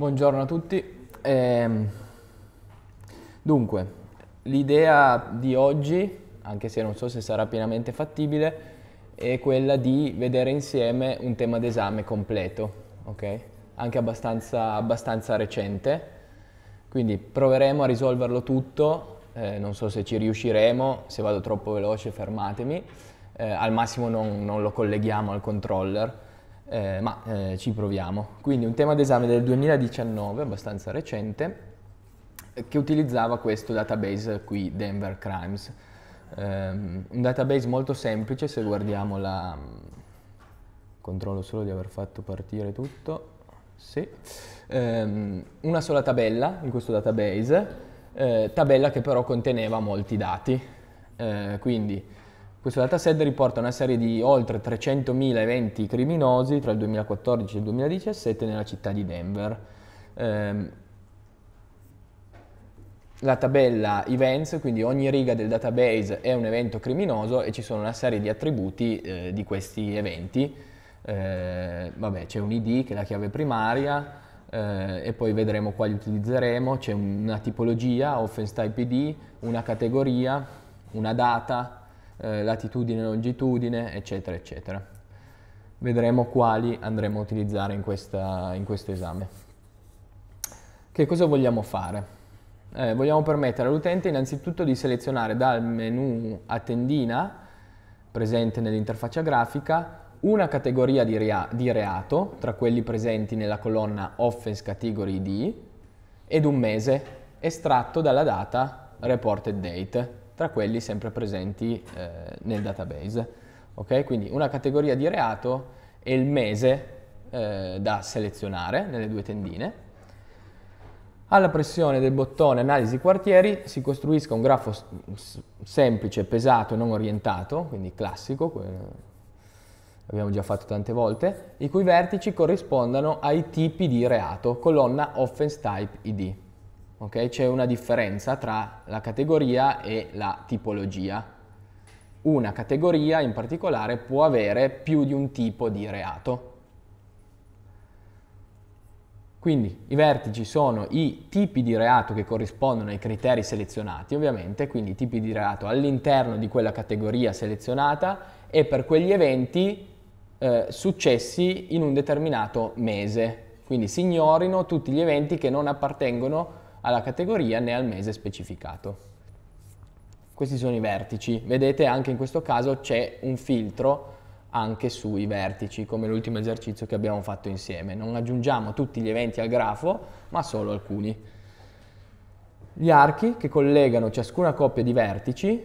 Buongiorno a tutti. Eh, dunque, l'idea di oggi, anche se non so se sarà pienamente fattibile, è quella di vedere insieme un tema d'esame completo, okay? Anche abbastanza, abbastanza, recente. Quindi proveremo a risolverlo tutto, eh, non so se ci riusciremo, se vado troppo veloce fermatemi, eh, al massimo non, non lo colleghiamo al controller, eh, ma eh, ci proviamo. Quindi un tema d'esame del 2019, abbastanza recente, eh, che utilizzava questo database qui, Denver Crimes. Um, un database molto semplice se guardiamo la... Mm, controllo solo di aver fatto partire tutto. Sì. Um, una sola tabella in questo database, eh, tabella che però conteneva molti dati. Eh, quindi questo dataset riporta una serie di oltre 300.000 eventi criminosi tra il 2014 e il 2017 nella città di Denver. Eh, la tabella events, quindi ogni riga del database è un evento criminoso e ci sono una serie di attributi eh, di questi eventi. Eh, vabbè, c'è un ID che è la chiave primaria eh, e poi vedremo quali utilizzeremo, c'è una tipologia, offense type ID, una categoria, una data, eh, latitudine, longitudine, eccetera, eccetera. Vedremo quali andremo a utilizzare in, questa, in questo esame. Che cosa vogliamo fare? Eh, vogliamo permettere all'utente innanzitutto di selezionare dal menu a tendina presente nell'interfaccia grafica una categoria di, rea di, reato tra quelli presenti nella colonna Offense Category D ed un mese estratto dalla data Reported Date tra quelli sempre presenti eh, nel database. Okay? Quindi una categoria di reato e il mese eh, da selezionare nelle due tendine. Alla pressione del bottone analisi quartieri si costruisca un grafo semplice, pesato e non orientato, quindi classico, abbiamo già fatto tante volte, i cui vertici corrispondano ai tipi di reato, colonna offense type ID. Okay? C'è una differenza tra la categoria e la tipologia. Una categoria in particolare può avere più di un tipo di reato. Quindi i vertici sono i tipi di reato che corrispondono ai criteri selezionati, ovviamente, quindi i tipi di reato all'interno di quella categoria selezionata e per quegli eventi eh, successi in un determinato mese. Quindi si ignorino tutti gli eventi che non appartengono alla categoria né al mese specificato. Questi sono i vertici, vedete anche in questo caso c'è un filtro anche sui vertici, come l'ultimo esercizio che abbiamo fatto insieme. Non aggiungiamo tutti gli eventi al grafo, ma solo alcuni. Gli archi che collegano ciascuna coppia di vertici,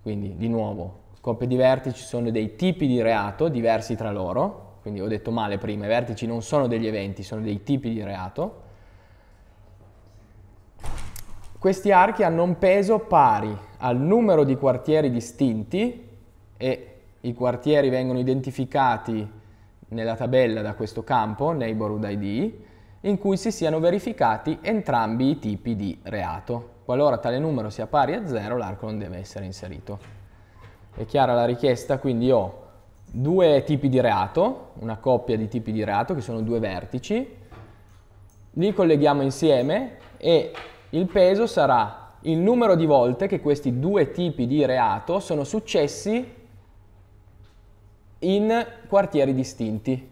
quindi di nuovo, coppie di vertici sono dei tipi di reato diversi tra loro, quindi ho detto male prima, i vertici non sono degli eventi, sono dei tipi di reato, questi archi hanno un peso pari al numero di quartieri distinti e i quartieri vengono identificati nella tabella da questo campo, neighborhood ID, in cui si siano verificati entrambi i tipi di reato. Qualora tale numero sia pari a 0, l'arco non deve essere inserito. È chiara la richiesta, quindi ho due tipi di reato, una coppia di tipi di reato che sono due vertici, li colleghiamo insieme e il peso sarà il numero di volte che questi due tipi di reato sono successi in quartieri distinti.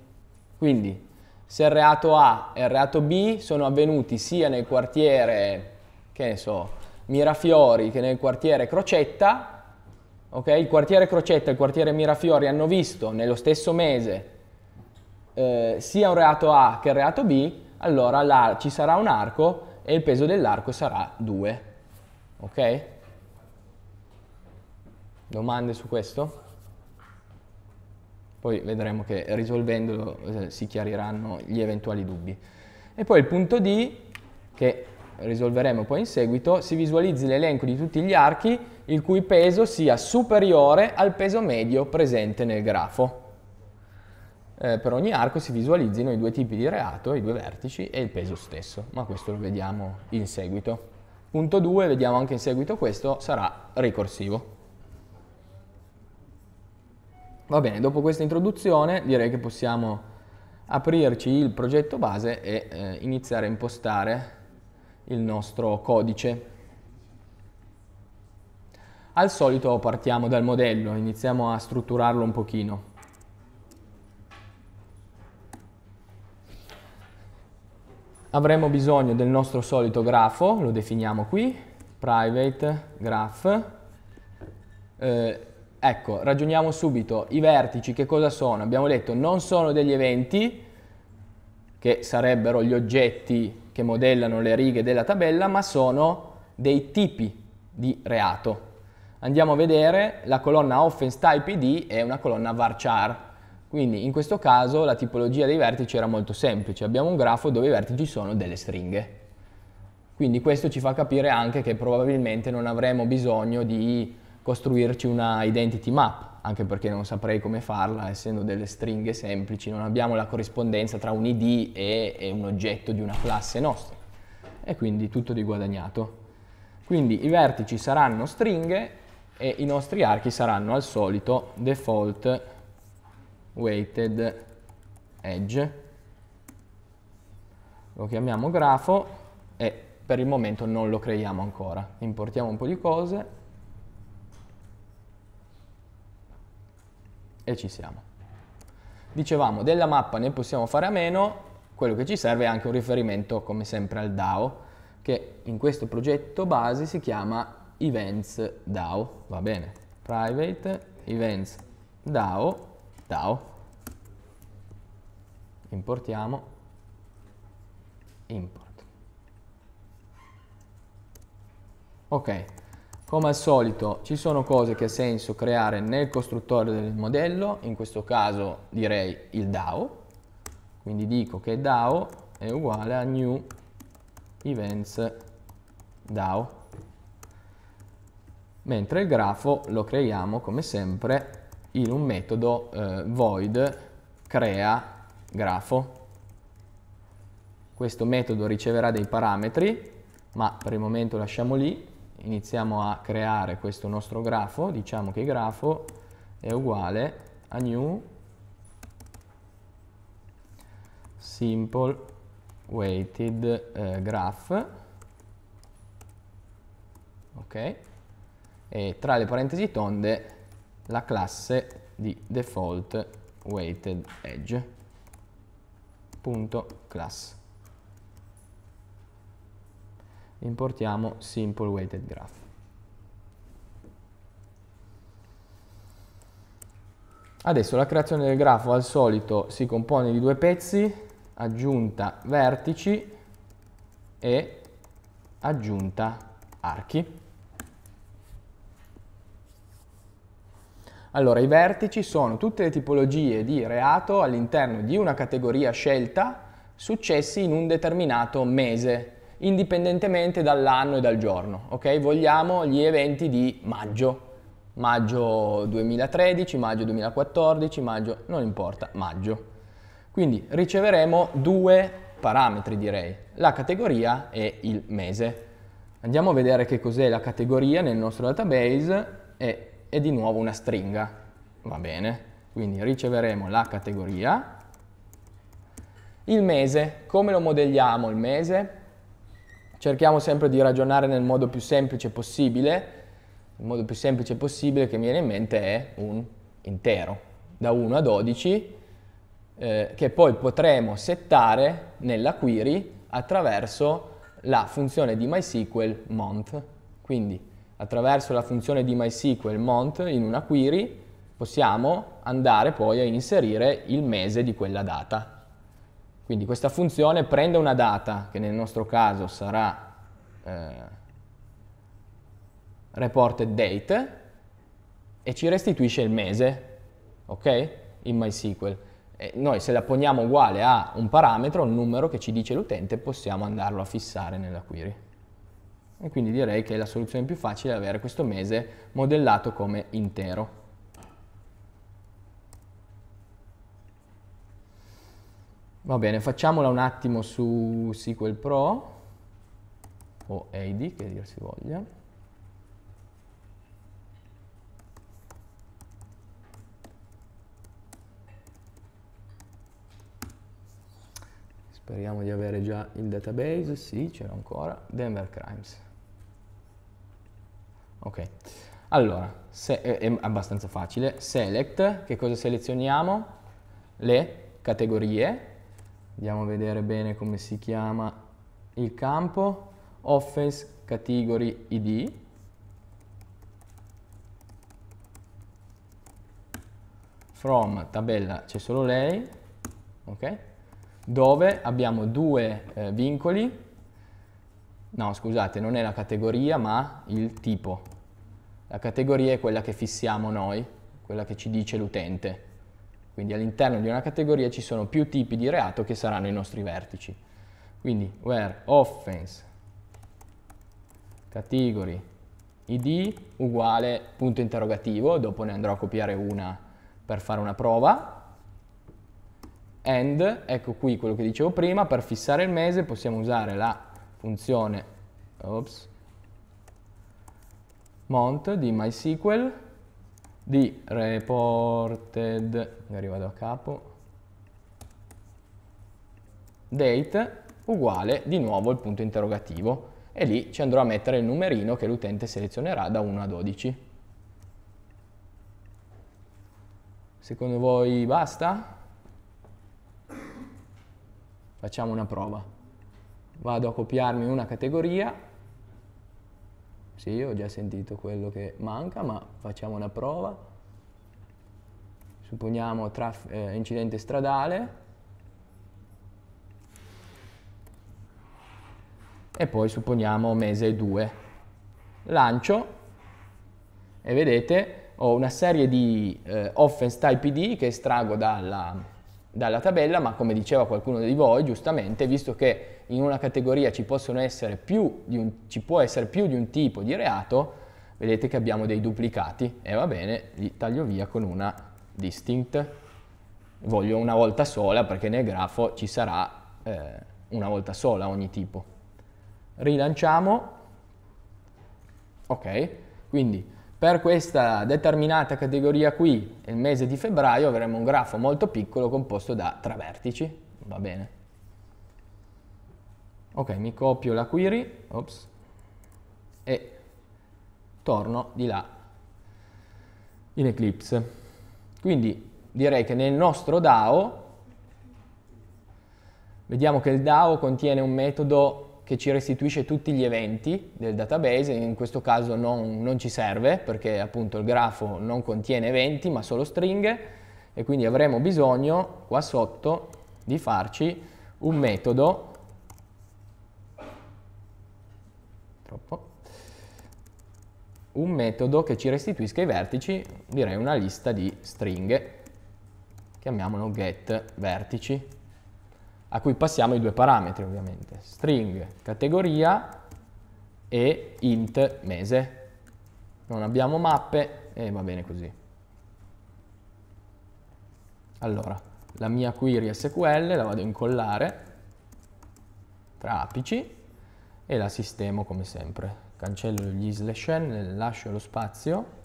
Quindi se il reato A e il reato B sono avvenuti sia nel quartiere, che ne so, Mirafiori che nel quartiere Crocetta, Okay? Il quartiere Crocetta e il quartiere Mirafiori hanno visto nello stesso mese eh, sia un reato A che un reato B, allora là ci sarà un arco e il peso dell'arco sarà 2. Ok? Domande su questo? Poi vedremo che risolvendolo eh, si chiariranno gli eventuali dubbi. E poi il punto D, che risolveremo poi in seguito, si visualizzi l'elenco di tutti gli archi il cui peso sia superiore al peso medio presente nel grafo eh, per ogni arco si visualizzino i due tipi di reato, i due vertici e il peso stesso, ma questo lo vediamo in seguito. Punto 2, vediamo anche in seguito questo, sarà ricorsivo. Va bene, dopo questa introduzione direi che possiamo aprirci il progetto base e eh, iniziare a impostare il nostro codice. Al solito partiamo dal modello, iniziamo a strutturarlo un pochino. avremo bisogno del nostro solito grafo, lo definiamo qui, private graph. Eh, ecco, ragioniamo subito, i vertici che cosa sono? Abbiamo detto non sono degli eventi, che sarebbero gli oggetti che modellano le righe della tabella, ma sono dei tipi di reato. Andiamo a vedere, la colonna offense type ID è una colonna varchar, quindi in questo caso la tipologia dei vertici era molto semplice, abbiamo un grafo dove i vertici sono delle stringhe. Quindi questo ci fa capire anche che probabilmente non avremo bisogno di costruirci una identity map, anche perché non saprei come farla, essendo delle stringhe semplici, non abbiamo la corrispondenza tra un id e, e un oggetto di una classe nostra. E quindi tutto di guadagnato. Quindi i vertici saranno stringhe e i nostri archi saranno al solito default weighted edge lo chiamiamo grafo e per il momento non lo creiamo ancora importiamo un po' di cose e ci siamo dicevamo della mappa ne possiamo fare a meno quello che ci serve è anche un riferimento come sempre al DAO che in questo progetto base si chiama events DAO va bene private events DAO DAO, importiamo import. Ok, come al solito ci sono cose che ha senso creare nel costruttore del modello, in questo caso direi il DAO, quindi dico che DAO è uguale a new events DAO, mentre il grafo lo creiamo come sempre in un metodo eh, void crea grafo. Questo metodo riceverà dei parametri, ma per il momento lasciamo lì. Iniziamo a creare questo nostro grafo, diciamo che grafo è uguale a new simple weighted eh, graph ok e tra le parentesi tonde la classe di default weighted edge punto class importiamo simple weighted graph adesso la creazione del grafo al solito si compone di due pezzi aggiunta vertici e aggiunta archi Allora, i vertici sono tutte le tipologie di reato all'interno di una categoria scelta successi in un determinato mese, indipendentemente dall'anno e dal giorno. Ok? Vogliamo gli eventi di maggio, maggio 2013, maggio 2014, maggio, non importa, maggio. Quindi riceveremo due parametri direi, la categoria e il mese. Andiamo a vedere che cos'è la categoria nel nostro database e e di nuovo una stringa, va bene? Quindi riceveremo la categoria, il mese, come lo modelliamo il mese? Cerchiamo sempre di ragionare nel modo più semplice possibile, il modo più semplice possibile che mi viene in mente è un intero, da 1 a 12, eh, che poi potremo settare nella query attraverso la funzione di MySQL month. Quindi attraverso la funzione di MySQL month in una query possiamo andare poi a inserire il mese di quella data. Quindi questa funzione prende una data, che nel nostro caso sarà eh, reported date, e ci restituisce il mese, ok? In MySQL. E noi se la poniamo uguale a un parametro, un numero che ci dice l'utente, possiamo andarlo a fissare nella query. E quindi direi che la soluzione più facile è avere questo mese modellato come intero. Va bene, facciamola un attimo su SQL Pro o AD, che dir si voglia. Speriamo di avere già il database, sì, c'era ancora, Denver Crimes. Ok, allora, se, è abbastanza facile. Select, che cosa selezioniamo? Le categorie. Andiamo a vedere bene come si chiama il campo. Offense Category ID. From tabella c'è solo lei, ok? Dove abbiamo due eh, vincoli No, scusate, non è la categoria ma il tipo. La categoria è quella che fissiamo noi, quella che ci dice l'utente. Quindi all'interno di una categoria ci sono più tipi di reato che saranno i nostri vertici. Quindi where offense category id uguale punto interrogativo, dopo ne andrò a copiare una per fare una prova. And, ecco qui quello che dicevo prima, per fissare il mese possiamo usare la funzione ops, mount di MySQL di reported, ne vado a capo, date uguale di nuovo il punto interrogativo e lì ci andrò a mettere il numerino che l'utente selezionerà da 1 a 12. Secondo voi basta? Facciamo una prova vado a copiarmi una categoria, sì ho già sentito quello che manca, ma facciamo una prova, supponiamo eh, incidente stradale e poi supponiamo mese 2. Lancio e vedete ho una serie di eh, offense type id che estraggo dalla dalla tabella, ma come diceva qualcuno di voi, giustamente, visto che in una categoria ci, essere un, ci può essere più di un tipo di reato, vedete che abbiamo dei duplicati e va bene, li taglio via con una distinct. Voglio una volta sola perché nel grafo ci sarà eh, una volta sola ogni tipo. Rilanciamo. Ok, quindi per questa determinata categoria qui, il mese di febbraio, avremo un grafo molto piccolo composto da tre vertici, va bene. Ok, mi copio la query, ops, e torno di là in Eclipse. Quindi direi che nel nostro DAO, vediamo che il DAO contiene un metodo che ci restituisce tutti gli eventi del database, in questo caso non, non, ci serve perché appunto il grafo non contiene eventi ma solo stringhe e quindi avremo bisogno qua sotto di farci un metodo troppo, un metodo che ci restituisca i vertici, direi una lista di stringhe, chiamiamolo get vertici a cui passiamo i due parametri ovviamente, string categoria e int mese. Non abbiamo mappe e va bene così. Allora, la mia query SQL la vado a incollare tra apici e la sistemo come sempre. Cancello gli slash n, lascio lo spazio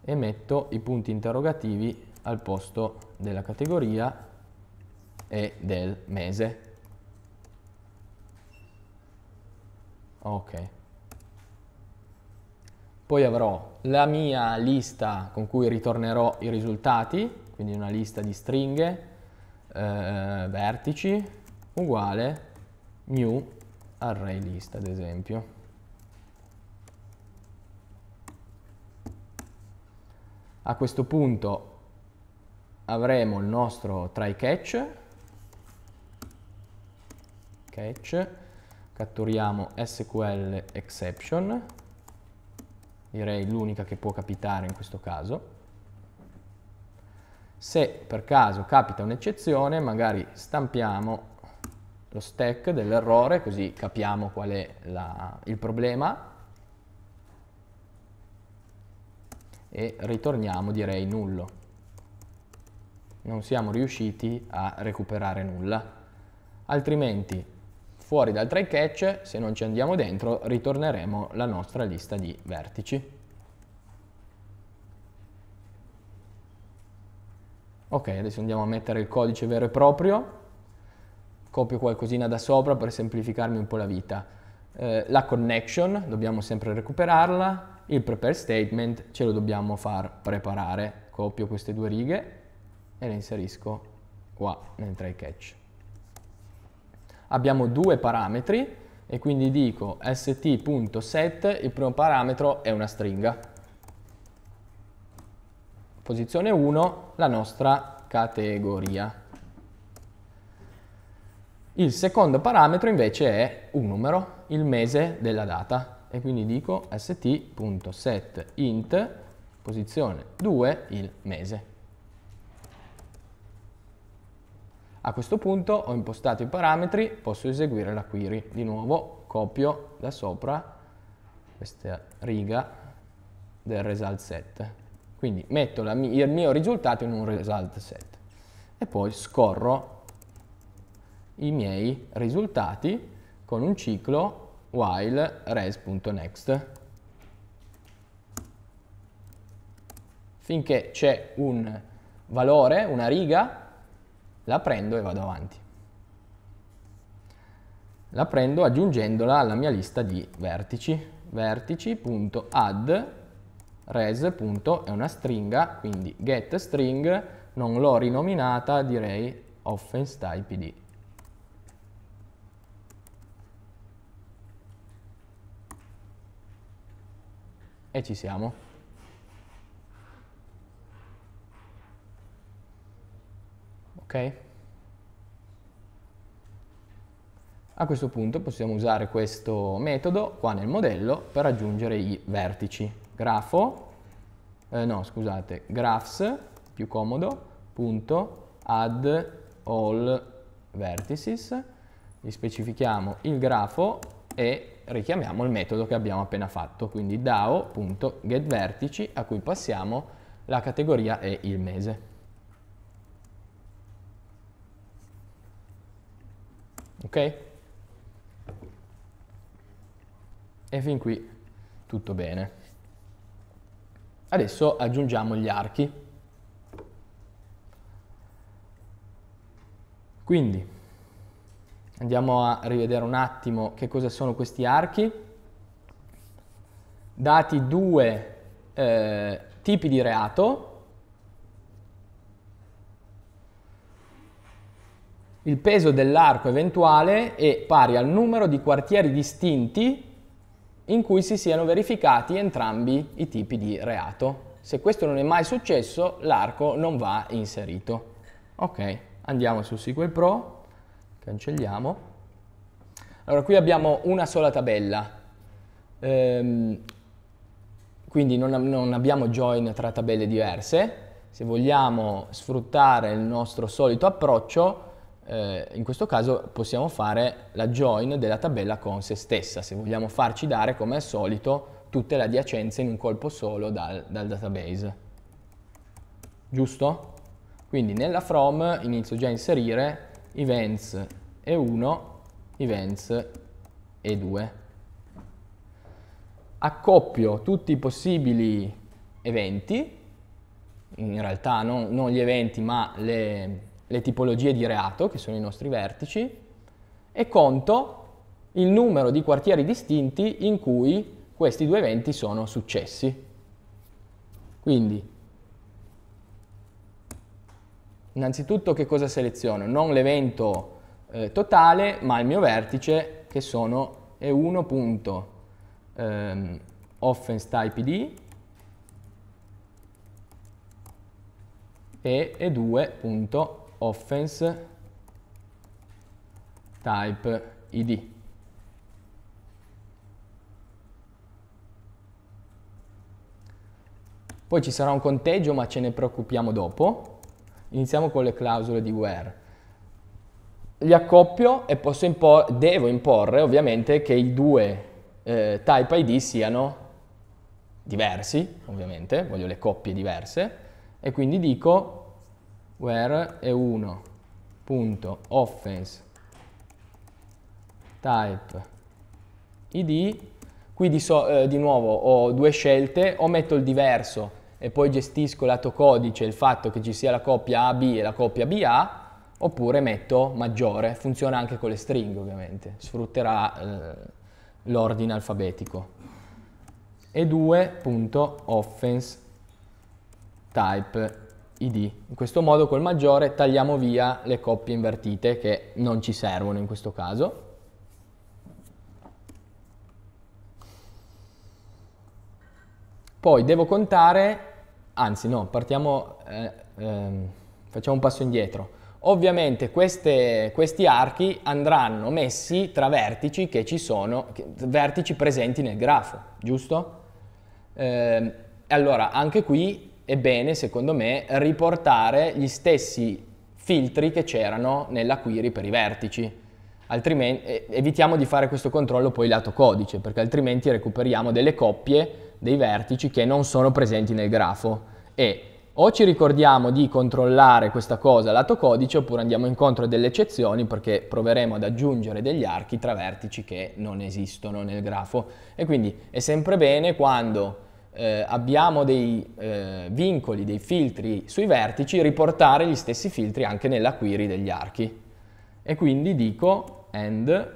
e metto i punti interrogativi al posto della categoria e del mese. Ok. Poi avrò la mia lista con cui ritornerò i risultati, quindi una lista di stringhe, eh, vertici, uguale new array list ad esempio. A questo punto avremo il nostro try catch catch, catturiamo SQL exception, direi l'unica che può capitare in questo caso. Se per caso capita un'eccezione, magari stampiamo lo stack dell'errore, così capiamo qual è la, il problema e ritorniamo direi nullo. Non siamo riusciti a recuperare nulla. Altrimenti Fuori dal try catch, se non ci andiamo dentro, ritorneremo la nostra lista di vertici. Ok, adesso andiamo a mettere il codice vero e proprio. Copio qualcosina da sopra per semplificarmi un po' la vita. Eh, la connection, dobbiamo sempre recuperarla. Il prepare statement ce lo dobbiamo far preparare. Copio queste due righe e le inserisco qua nel try catch abbiamo due parametri e quindi dico st.set, il primo parametro è una stringa. Posizione 1, la nostra categoria. Il secondo parametro invece è un numero, il mese della data. E quindi dico st.setInt, posizione 2, il mese. A questo punto ho impostato i parametri, posso eseguire la query. Di nuovo copio da sopra questa riga del result set. Quindi metto la, il mio risultato in un result set e poi scorro i miei risultati con un ciclo while res.next finché c'è un valore, una riga la prendo e vado avanti. La prendo aggiungendola alla mia lista di vertici, vertici.add res. è una stringa, quindi get string, non l'ho rinominata, direi offense type id. E ci siamo. A questo punto possiamo usare questo metodo qua nel modello per aggiungere i vertici. Grafo, eh, no scusate, graphs, più comodo, punto, add all vertices, gli specifichiamo il grafo e richiamiamo il metodo che abbiamo appena fatto, quindi dao.getVertici a cui passiamo la categoria e il mese. ok? E fin qui tutto bene. Adesso aggiungiamo gli archi. Quindi andiamo a rivedere un attimo che cosa sono questi archi. Dati due eh, tipi di reato, il peso dell'arco eventuale è pari al numero di quartieri distinti in cui si siano verificati entrambi i tipi di reato. Se questo non è mai successo, l'arco non va inserito. Ok, andiamo su SQL Pro, cancelliamo. Allora, qui abbiamo una sola tabella, ehm, quindi non, non abbiamo join tra tabelle diverse. Se vogliamo sfruttare il nostro solito approccio, eh, in questo caso possiamo fare la join della tabella con se stessa, se vogliamo farci dare, come al solito, tutte le adiacenze in un colpo solo dal, dal database. Giusto? Quindi nella from inizio già a inserire events E1, events E2. Accoppio tutti i possibili eventi, in realtà non, non gli eventi ma le, le tipologie di reato, che sono i nostri vertici, e conto il numero di quartieri distinti in cui questi due eventi sono successi. Quindi, innanzitutto che cosa seleziono? Non l'evento eh, totale, ma il mio vertice, che sono e1.offenseTypeId ehm, e e2.offenseTypeId offense type id. Poi ci sarà un conteggio, ma ce ne preoccupiamo dopo. Iniziamo con le clausole di where. Li accoppio e impor devo imporre ovviamente che i due eh, type ID siano diversi, ovviamente, voglio le coppie diverse, e quindi dico where è 1.offense type id qui di, so, eh, di nuovo ho due scelte o metto il diverso e poi gestisco lato codice il fatto che ci sia la coppia AB e la coppia BA oppure metto maggiore, funziona anche con le stringhe ovviamente, sfrutterà eh, l'ordine alfabetico. E2.offense type id. In questo modo col maggiore tagliamo via le coppie invertite che non ci servono in questo caso. Poi devo contare, anzi no, partiamo, eh, eh, facciamo un passo indietro. Ovviamente queste, questi archi andranno messi tra vertici che ci sono, che, vertici presenti nel grafo, giusto? Eh, allora anche qui è bene, secondo me, riportare gli stessi filtri che c'erano nella query per i vertici. Altrimenti eh, evitiamo di fare questo controllo poi lato codice, perché altrimenti recuperiamo delle coppie dei vertici che non sono presenti nel grafo e o ci ricordiamo di controllare questa cosa lato codice oppure andiamo incontro a delle eccezioni perché proveremo ad aggiungere degli archi tra vertici che non esistono nel grafo e quindi è sempre bene quando eh, abbiamo dei eh, vincoli, dei filtri sui vertici, riportare gli stessi filtri anche nella query degli archi. E quindi dico end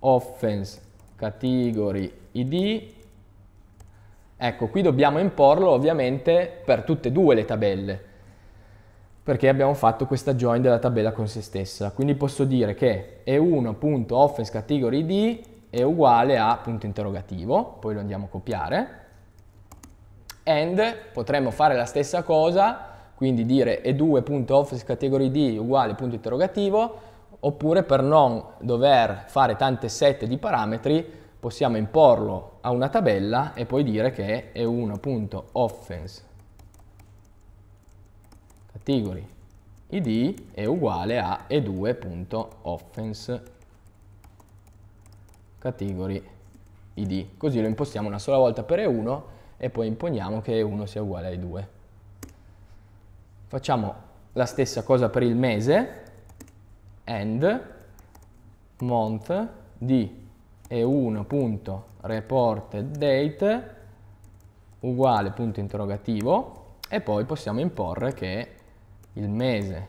offense category id Ecco, qui dobbiamo imporlo ovviamente per tutte e due le tabelle, perché abbiamo fatto questa join della tabella con se stessa. Quindi posso dire che e1.offense category id è uguale a punto interrogativo, poi lo andiamo a copiare, and potremmo fare la stessa cosa, quindi dire e2.office category D uguale punto interrogativo, oppure per non dover fare tante set di parametri possiamo imporlo a una tabella e poi dire che è 1.offense category id è uguale a e2.offense category id. Così lo impostiamo una sola volta per E1 e poi imponiamo che E1 sia uguale a E2. Facciamo la stessa cosa per il mese, and month di E1.reportedDate uguale punto interrogativo e poi possiamo imporre che il mese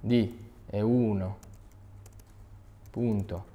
di E1.reportedDate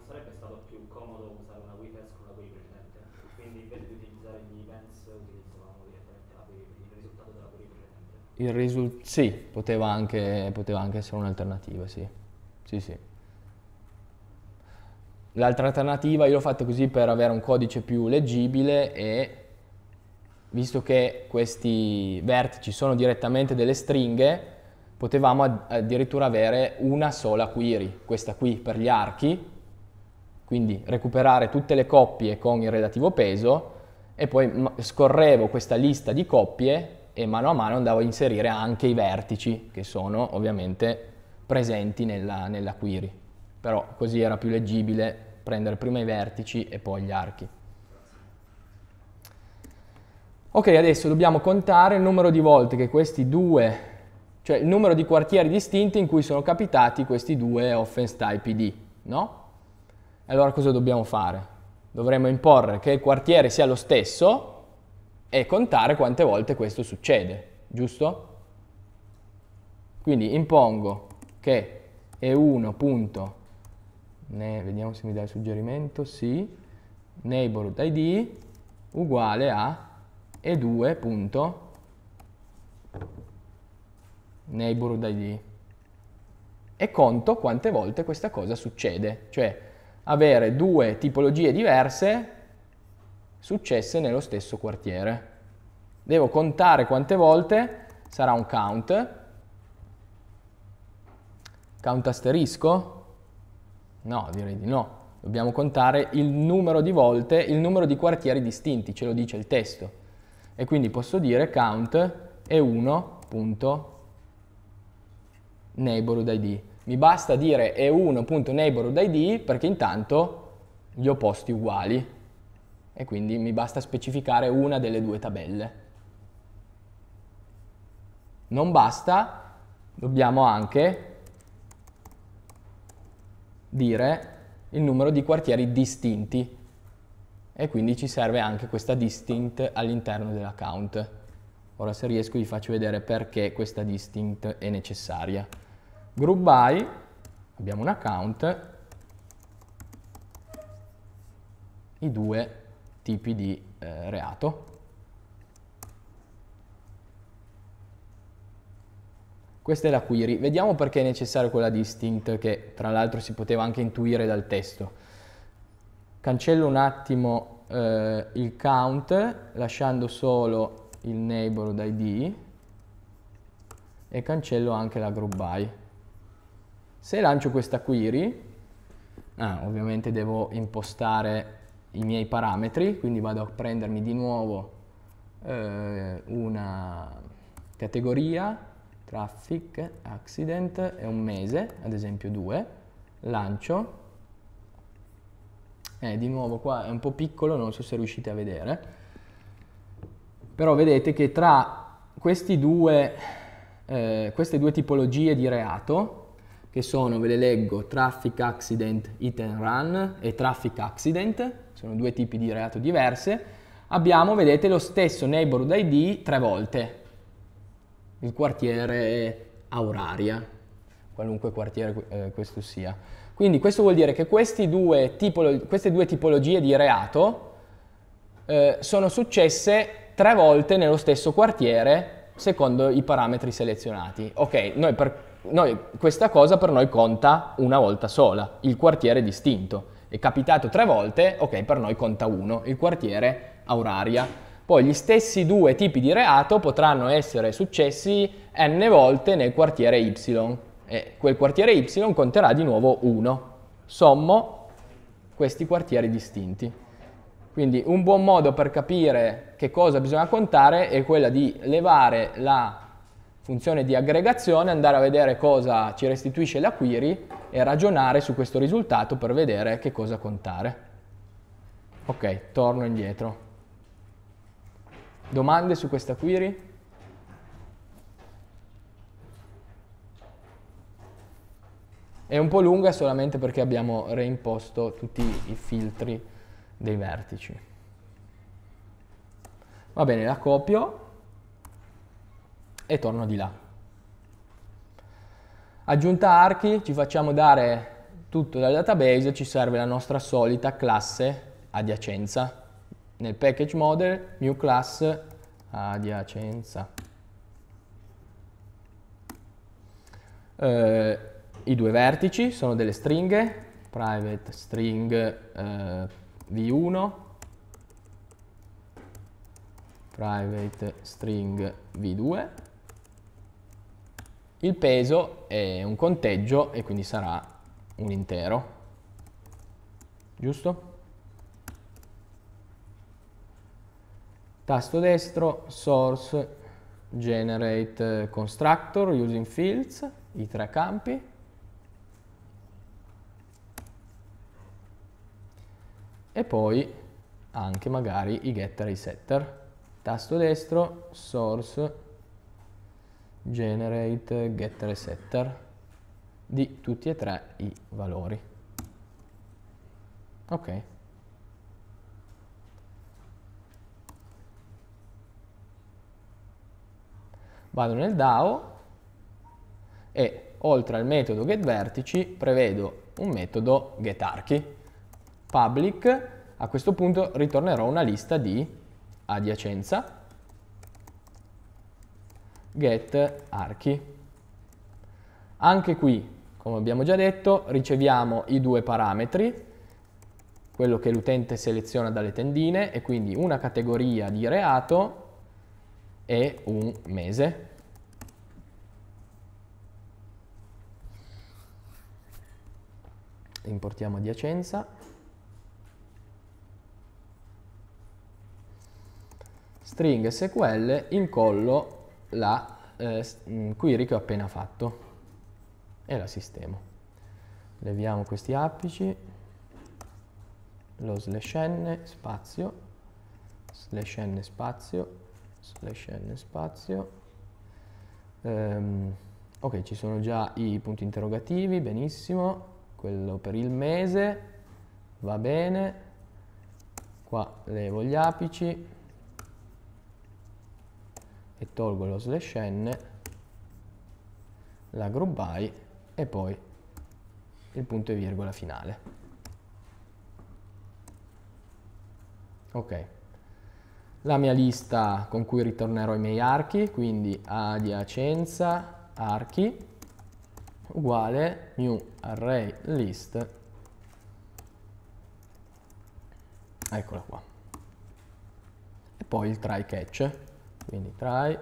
il risultato, sì, poteva anche, poteva anche essere un'alternativa, sì. Sì, sì. L'altra alternativa io l'ho fatta così per avere un codice più leggibile e visto che questi vertici sono direttamente delle stringhe, potevamo addirittura avere una sola query, questa qui per gli archi, quindi recuperare tutte le coppie con il relativo peso e poi scorrevo questa lista di coppie e mano a mano andavo a inserire anche i vertici che sono ovviamente presenti nella, nella query. Però così era più leggibile prendere prima i vertici e poi gli archi. Ok, adesso dobbiamo contare il numero di volte che questi due, cioè il numero di quartieri distinti in cui sono capitati questi due offense type ID, no? Allora cosa dobbiamo fare? Dovremmo imporre che il quartiere sia lo stesso, e contare quante volte questo succede, giusto? Quindi impongo che e1. Ne, vediamo se mi dà il suggerimento, sì, neighborhood id uguale a e2. neighborhood id e conto quante volte questa cosa succede, cioè avere due tipologie diverse successe nello stesso quartiere. Devo contare quante volte, sarà un count, count asterisco? No, direi di no. Dobbiamo contare il numero di volte, il numero di quartieri distinti, ce lo dice il testo. E quindi posso dire count è 1.neighborhoodid. Mi basta dire è 1.neighborhoodid perché intanto li ho posti uguali e quindi mi basta specificare una delle due tabelle. Non basta, dobbiamo anche dire il numero di quartieri distinti e quindi ci serve anche questa distinct all'interno dell'account. Ora se riesco vi faccio vedere perché questa distinct è necessaria. Group by, abbiamo un account, i due tipi di eh, reato. Questa è la query. Vediamo perché è necessaria quella distinct che tra l'altro si poteva anche intuire dal testo. Cancello un attimo eh, il count lasciando solo il neighborhood id e cancello anche la group by. Se lancio questa query, ah, ovviamente devo impostare i miei parametri, quindi vado a prendermi di nuovo eh, una categoria, traffic, accident, è un mese, ad esempio 2, lancio, eh, di nuovo qua è un po' piccolo, non so se riuscite a vedere, però vedete che tra due, eh, queste due tipologie di reato, che sono, ve le leggo, traffic accident hit and run e traffic accident, sono due tipi di reato diverse, abbiamo, vedete, lo stesso neighborhood ID tre volte, il quartiere Auraria, qualunque quartiere eh, questo sia. Quindi questo vuol dire che due tipolo- queste due tipologie di reato eh, sono successe tre volte nello stesso quartiere secondo i parametri selezionati. Ok, noi per, noi, questa cosa per noi conta una volta sola, il quartiere distinto è capitato tre volte, ok, per noi conta uno, il quartiere Auraria. Poi gli stessi due tipi di reato potranno essere successi n volte nel quartiere Y e quel quartiere Y conterà di nuovo 1. Sommo questi quartieri distinti. Quindi un buon modo per capire che cosa bisogna contare è quella di levare la funzione di aggregazione, andare a vedere cosa ci restituisce la query e ragionare su questo risultato per vedere che cosa contare. Ok, torno indietro. Domande su questa query? È un po' lunga solamente perché abbiamo reimposto tutti i filtri dei vertici. Va bene, la copio e torno di là. Aggiunta archi, ci facciamo dare tutto dal database, ci serve la nostra solita classe adiacenza. Nel package model, new class adiacenza. Eh, I due vertici sono delle stringhe, private string eh, v1, private string v2 il peso è un conteggio e quindi sarà un intero, giusto? Tasto destro, source, generate eh, constructor using fields, i tre campi. E poi anche magari i getter e i setter. Tasto destro, source, generate generate getter e setter di tutti e tre i valori. Ok. Vado nel DAO e oltre al metodo getVertici prevedo un metodo getArchi public. A questo punto ritornerò una lista di adiacenza get archi. Anche qui, come abbiamo già detto, riceviamo i due parametri, quello che l'utente seleziona dalle tendine e quindi una categoria di reato e un mese. Importiamo adiacenza. String SQL, incollo la eh, mm, query che ho appena fatto e la sistemo. Leviamo questi apici, lo slash n spazio, slash n spazio, slash n spazio. Um, ok, ci sono già i punti interrogativi, benissimo, quello per il mese, va bene, qua levo gli apici, e tolgo lo slash n, la group by e poi il punto e virgola finale. Ok, la mia lista con cui ritornerò i miei archi, quindi adiacenza archi uguale new array list, eccola qua, e poi il try catch quindi try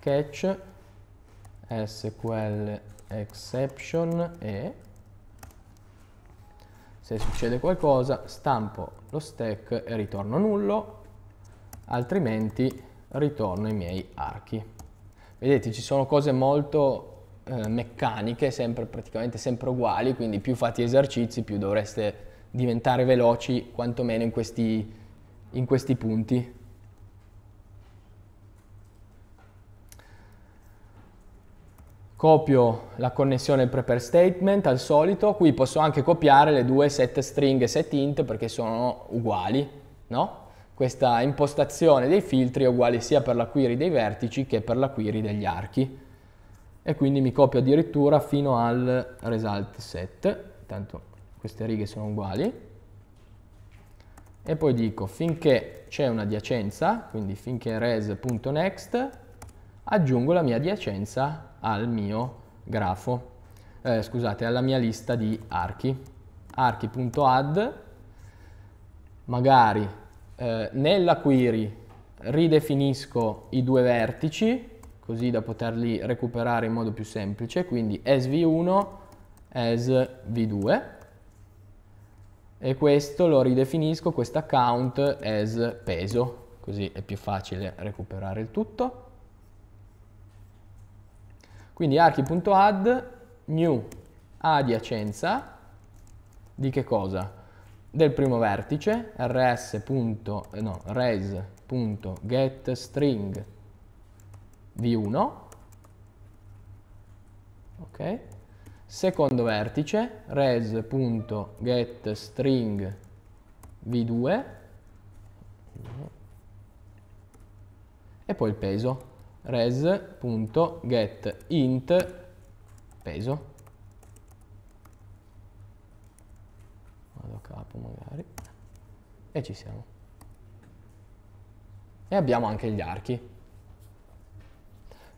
catch sql exception e se succede qualcosa stampo lo stack e ritorno nullo altrimenti ritorno i miei archi vedete ci sono cose molto eh, meccaniche sempre praticamente sempre uguali quindi più fate esercizi più dovreste diventare veloci quantomeno in questi, in questi punti copio la connessione prepare statement al solito, qui posso anche copiare le due set string e set int perché sono uguali, no? Questa impostazione dei filtri è uguale sia per la query dei vertici che per la query degli archi e quindi mi copio addirittura fino al result set, tanto queste righe sono uguali e poi dico finché c'è una un'adiacenza, quindi finché res.next aggiungo la mia adiacenza al mio grafo, eh, scusate, alla mia lista di archi, archi.add, magari eh, nella query ridefinisco i due vertici, così da poterli recuperare in modo più semplice, quindi sv1, sv2, e questo lo ridefinisco, questo account as peso, così è più facile recuperare il tutto. Quindi archi.add new adiacenza di che cosa? Del primo vertice rs. No, res.getString di 1 ok? Secondo vertice res.getString v2 e poi il peso res.get peso vado a capo magari e ci siamo e abbiamo anche gli archi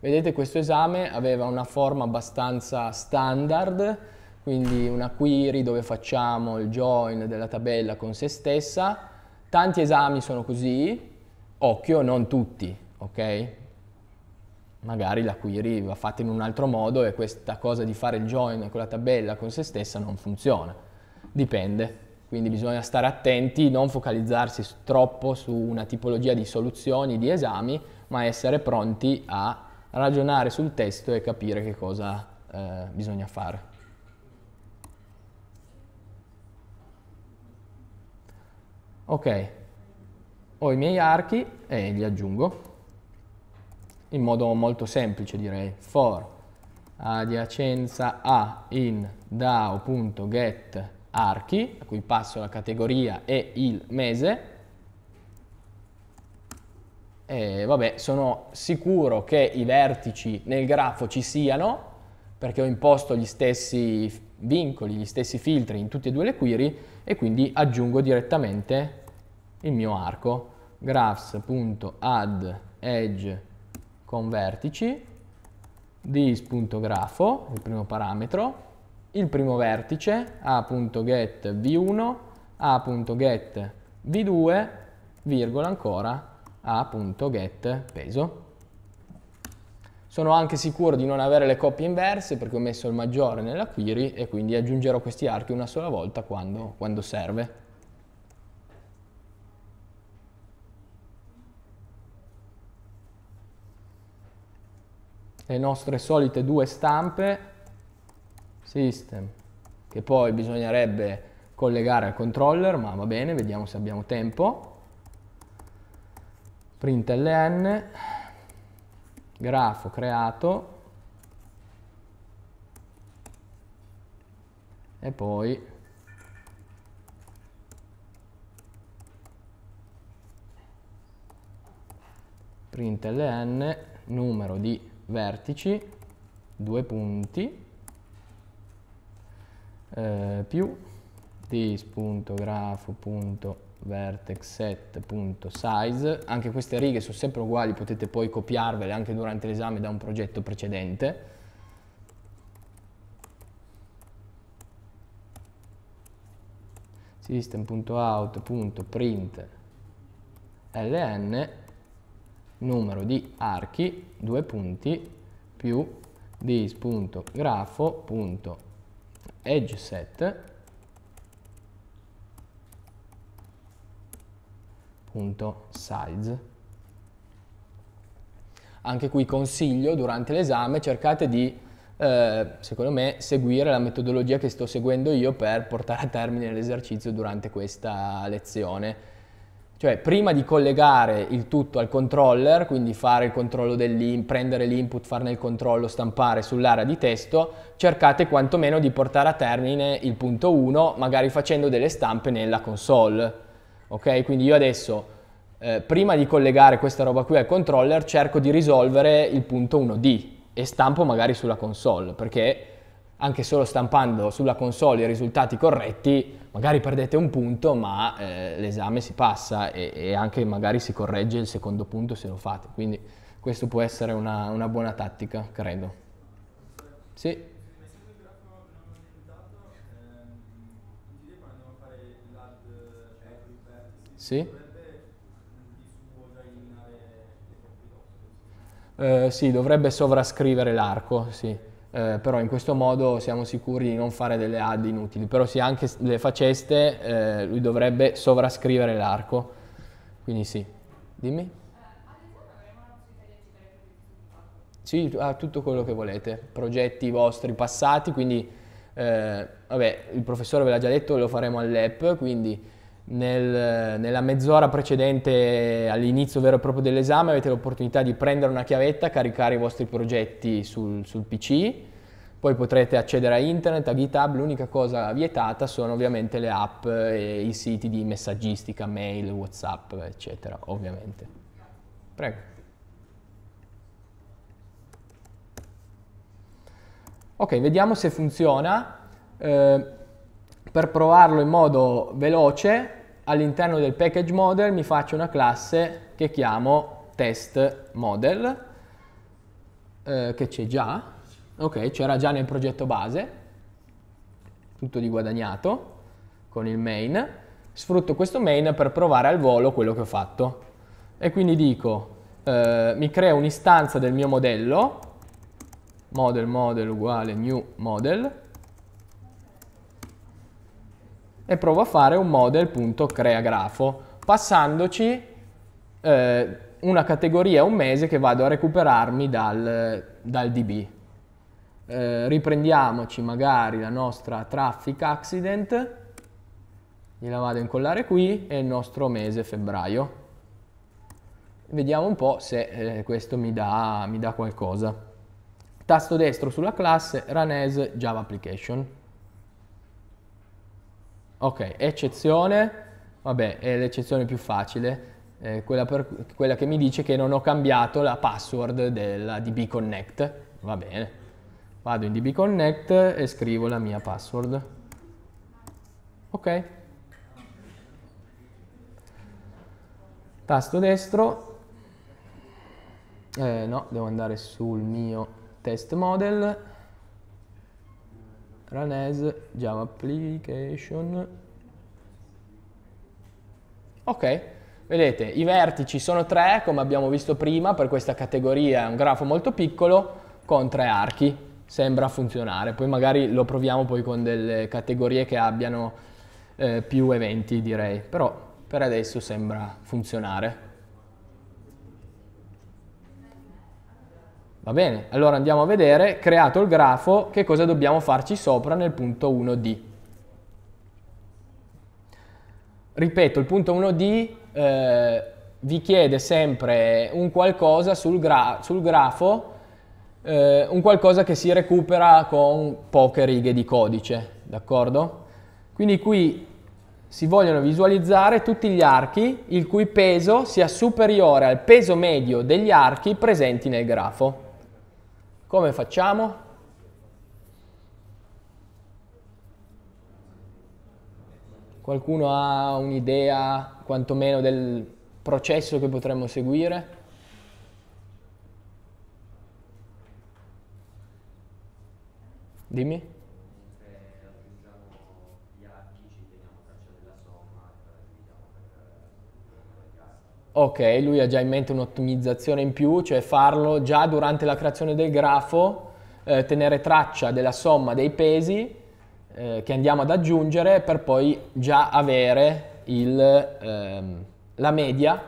vedete questo esame aveva una forma abbastanza standard quindi una query dove facciamo il join della tabella con se stessa tanti esami sono così occhio non tutti ok magari la query va fatta in un altro modo e questa cosa di fare il join con la tabella con se stessa non funziona. Dipende, quindi bisogna stare attenti, non focalizzarsi troppo su una tipologia di soluzioni, di esami, ma essere pronti a ragionare sul testo e capire che cosa eh, bisogna fare. Ok, ho i miei archi e li aggiungo in modo molto semplice direi for adiacenza a in dao.get archi a cui passo la categoria e il mese e vabbè sono sicuro che i vertici nel grafo ci siano perché ho imposto gli stessi vincoli, gli stessi filtri in tutte e due le query e quindi aggiungo direttamente il mio arco graphs.add edge con vertici, dis.grafo, il primo parametro, il primo vertice a.get v1, a.get v2, virgola ancora a.get peso. Sono anche sicuro di non avere le coppie inverse perché ho messo il maggiore nella query e quindi aggiungerò questi archi una sola volta quando, quando serve. le nostre solite due stampe system che poi bisognerebbe collegare al controller ma va bene vediamo se abbiamo tempo print ln grafo creato e poi print ln numero di vertici, due punti, eh, più this.grafo.vertexset.size anche queste righe sono sempre uguali potete poi copiarvele anche durante l'esame da un progetto precedente system.out.println numero di archi, due punti, più dis.grafo.edgeset size anche qui consiglio durante l'esame cercate di eh, secondo me seguire la metodologia che sto seguendo io per portare a termine l'esercizio durante questa lezione cioè, prima di collegare il tutto al controller, quindi fare il controllo prendere l'input, farne il controllo, stampare sull'area di testo, cercate quantomeno di portare a termine il punto 1, magari facendo delle stampe nella console. Ok? Quindi io adesso, eh, prima di collegare questa roba qui al controller, cerco di risolvere il punto 1D e stampo magari sulla console, perché anche solo stampando sulla console i risultati corretti, magari perdete un punto, ma eh, l'esame si passa e, e, anche magari si corregge il secondo punto se lo fate. Quindi questo può essere una, una buona tattica, credo. Sì. Sì. Uh, sì, dovrebbe sovrascrivere l'arco, sì eh, però in questo modo siamo sicuri di non fare delle ad inutili, però se anche le faceste eh, lui dovrebbe sovrascrivere l'arco, quindi sì. Dimmi? Eh, sì, a ah, tutto quello che volete, progetti vostri passati, quindi eh, vabbè, il professore ve l'ha già detto, lo faremo all'app, quindi nel, nella mezz'ora precedente all'inizio vero e proprio dell'esame avete l'opportunità di prendere una chiavetta, caricare i vostri progetti sul, sul PC, poi potrete accedere a internet, a GitHub, l'unica cosa vietata sono ovviamente le app e i siti di messaggistica, mail, Whatsapp, eccetera, ovviamente. Prego. Ok, vediamo se funziona. Eh, per provarlo in modo veloce all'interno del package model mi faccio una classe che chiamo test model eh, che c'è già ok c'era già nel progetto base tutto di guadagnato con il main sfrutto questo main per provare al volo quello che ho fatto e quindi dico eh, mi creo un'istanza del mio modello model model uguale new model e provo a fare un model.creagrafo passandoci eh, una categoria un mese che vado a recuperarmi dal, dal DB. Eh, riprendiamoci magari la nostra traffic accident, gliela vado a incollare qui e il nostro mese febbraio. Vediamo un po' se eh, questo mi dà, mi dà qualcosa. Tasto destro sulla classe Ranes Java Application. Ok, eccezione, vabbè, è l'eccezione più facile, eh, quella, per, quella, che mi dice che non ho cambiato la password della DB Connect. Va bene, vado in DB Connect e scrivo la mia password. Ok. Tasto destro, eh, no, devo andare sul mio test model run as java application ok vedete i vertici sono tre come abbiamo visto prima per questa categoria è un grafo molto piccolo con tre archi sembra funzionare poi magari lo proviamo poi con delle categorie che abbiano eh, più eventi direi però per adesso sembra funzionare Va bene, allora andiamo a vedere, creato il grafo, che cosa dobbiamo farci sopra nel punto 1D. Ripeto, il punto 1D eh, vi chiede sempre un qualcosa sul, gra sul grafo, eh, un qualcosa che si recupera con poche righe di codice, d'accordo? Quindi qui si vogliono visualizzare tutti gli archi il cui peso sia superiore al peso medio degli archi presenti nel grafo. Come facciamo? Qualcuno ha un'idea quantomeno del processo che potremmo seguire? Dimmi. ok, lui ha già in mente un'ottimizzazione in più, cioè farlo già durante la creazione del grafo, eh, tenere traccia della somma dei pesi eh, che andiamo ad aggiungere per poi già avere il, ehm, la media,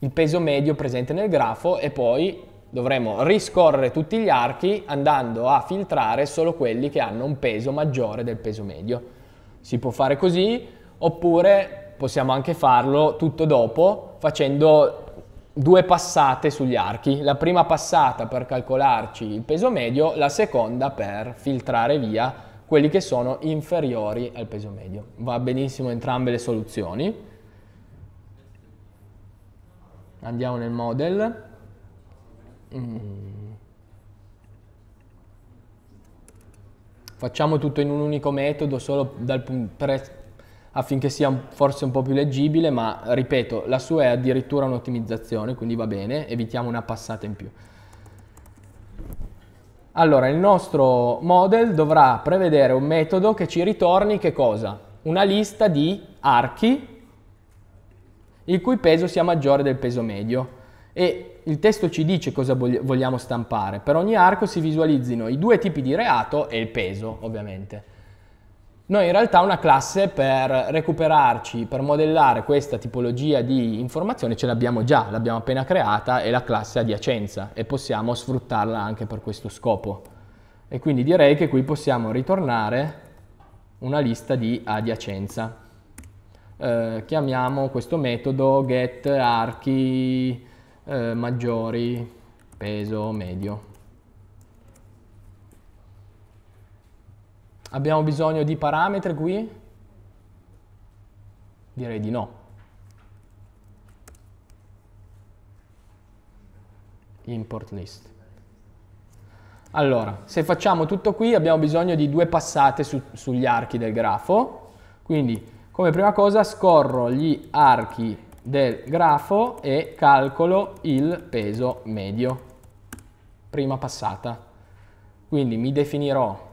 il peso medio presente nel grafo e poi dovremo riscorrere tutti gli archi andando a filtrare solo quelli che hanno un peso maggiore del peso medio. Si può fare così oppure possiamo anche farlo tutto dopo facendo due passate sugli archi, la prima passata per calcolarci il peso medio, la seconda per filtrare via quelli che sono inferiori al peso medio. Va benissimo entrambe le soluzioni. Andiamo nel model. Mm. Facciamo tutto in un unico metodo solo dal, punto affinché sia forse un po' più leggibile, ma ripeto, la sua è addirittura un'ottimizzazione, quindi va bene, evitiamo una passata in più. Allora, il nostro model dovrà prevedere un metodo che ci ritorni che cosa? Una lista di archi il cui peso sia maggiore del peso medio e il testo ci dice cosa vogliamo stampare. Per ogni arco si visualizzino i due tipi di reato e il peso, ovviamente. Noi in realtà una classe per recuperarci, per modellare questa tipologia di informazione ce l'abbiamo già, l'abbiamo appena creata, è la classe adiacenza e possiamo sfruttarla anche per questo scopo. E quindi direi che qui possiamo ritornare una lista di adiacenza. Eh, chiamiamo questo metodo get archi eh, maggiori peso medio. Abbiamo bisogno di parametri qui? Direi di no. Import list. Allora, se facciamo tutto qui abbiamo bisogno di due passate su, sugli archi del grafo. Quindi, come prima cosa scorro gli archi del grafo e calcolo il peso medio. Prima passata. Quindi mi definirò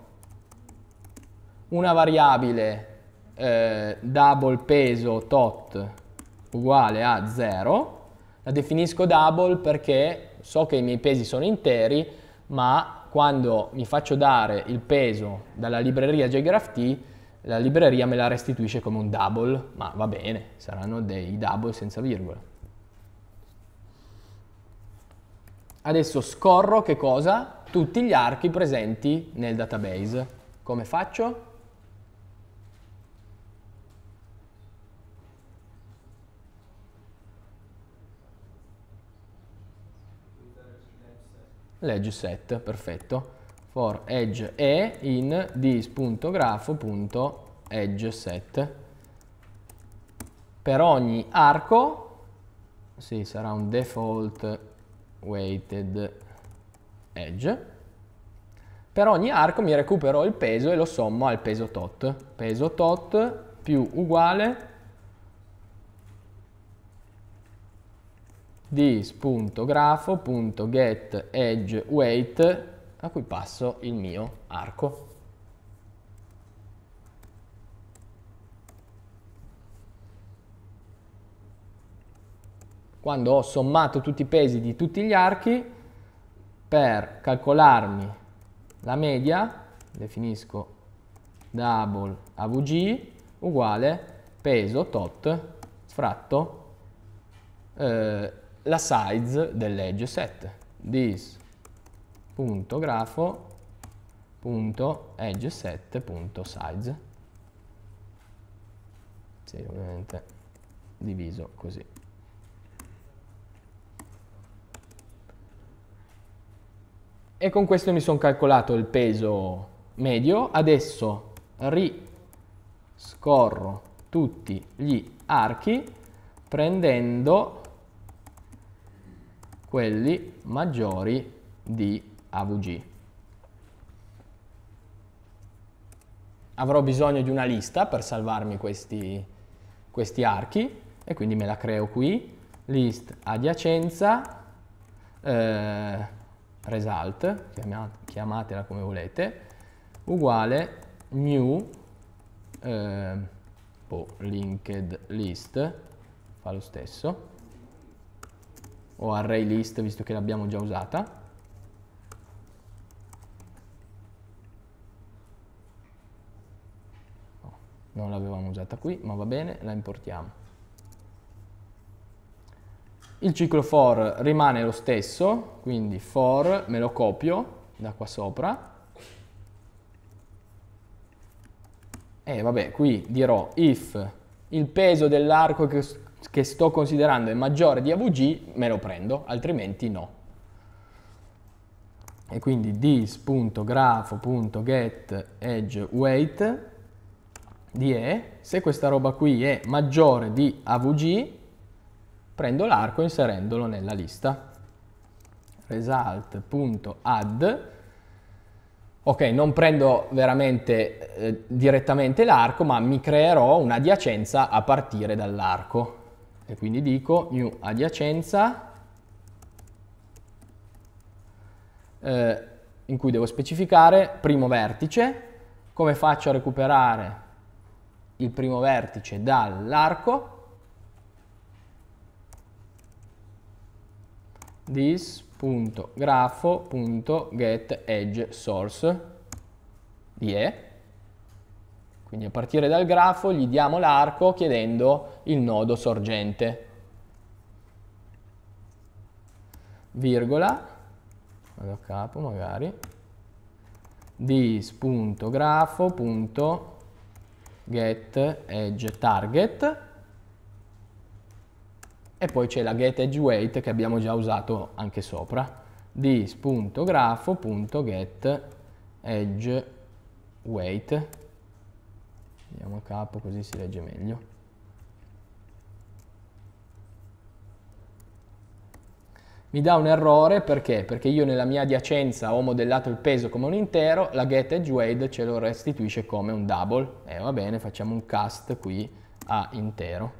una variabile eh, double peso tot uguale a 0, la definisco double perché so che i miei pesi sono interi, ma quando mi faccio dare il peso dalla libreria JGraphT, la libreria me la restituisce come un double, ma va bene, saranno dei double senza virgola. Adesso scorro che cosa? Tutti gli archi presenti nel database. Come faccio? legge set, perfetto, for edge e in dis.grafo.edge set. Per ogni arco, sì, sarà un default weighted edge, per ogni arco mi recupero il peso e lo sommo al peso tot. Peso tot più uguale this.grafo.getEdgeWeight a cui passo il mio arco. Quando ho sommato tutti i pesi di tutti gli archi, per calcolarmi la media, definisco double avg uguale peso tot fratto eh, la size dell'edge set. this.grafo.edgeset.size. Sì, ovviamente diviso così. E con questo mi sono calcolato il peso medio. Adesso riscorro tutti gli archi prendendo quelli maggiori di AVG. Avrò bisogno di una lista per salvarmi questi, questi archi e quindi me la creo qui, list adiacenza, eh, result, chiamate, chiamatela come volete, uguale new eh, oh, linked list, fa lo stesso, o array list visto che l'abbiamo già usata. Oh, non l'avevamo usata qui, ma va bene, la importiamo. Il ciclo for rimane lo stesso, quindi for me lo copio da qua sopra. E vabbè, qui dirò if il peso dell'arco che che sto considerando è maggiore di AVG, me lo prendo, altrimenti no. E quindi dis.grafo.getEdgeWeight di E, se questa roba qui è maggiore di AVG, prendo l'arco inserendolo nella lista. Result.add Ok, non prendo veramente eh, direttamente l'arco, ma mi creerò un'adiacenza a partire dall'arco e quindi dico new adiacenza eh, in cui devo specificare primo vertice, come faccio a recuperare il primo vertice dall'arco, this.grafo.getEdgeSource di E quindi a partire dal grafo gli diamo l'arco chiedendo il nodo sorgente. Virgola, vado a capo magari, dis.grafo.getEdgeTarget e poi c'è la getEdgeWeight che abbiamo già usato anche sopra, dis.grafo.getEdgeWeight Vediamo a capo così si legge meglio. Mi dà un errore perché? Perché io nella mia adiacenza ho modellato il peso come un intero, la get edge weight ce lo restituisce come un double. E eh, va bene, facciamo un cast qui a intero.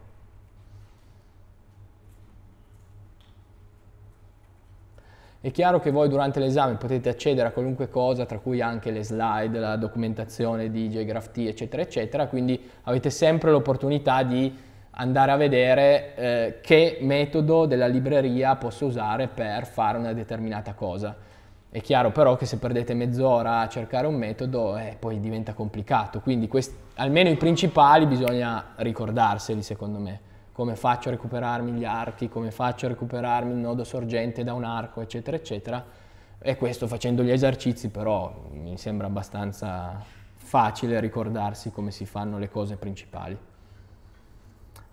È chiaro che voi durante l'esame potete accedere a qualunque cosa, tra cui anche le slide, la documentazione di JGraphT, eccetera, eccetera, quindi avete sempre l'opportunità di andare a vedere eh, che metodo della libreria posso usare per fare una determinata cosa. È chiaro però che se perdete mezz'ora a cercare un metodo eh, poi diventa complicato, quindi questi, almeno i principali bisogna ricordarseli secondo me come faccio a recuperarmi gli archi, come faccio a recuperarmi il nodo sorgente da un arco, eccetera, eccetera. E questo facendo gli esercizi però mi sembra abbastanza facile ricordarsi come si fanno le cose principali.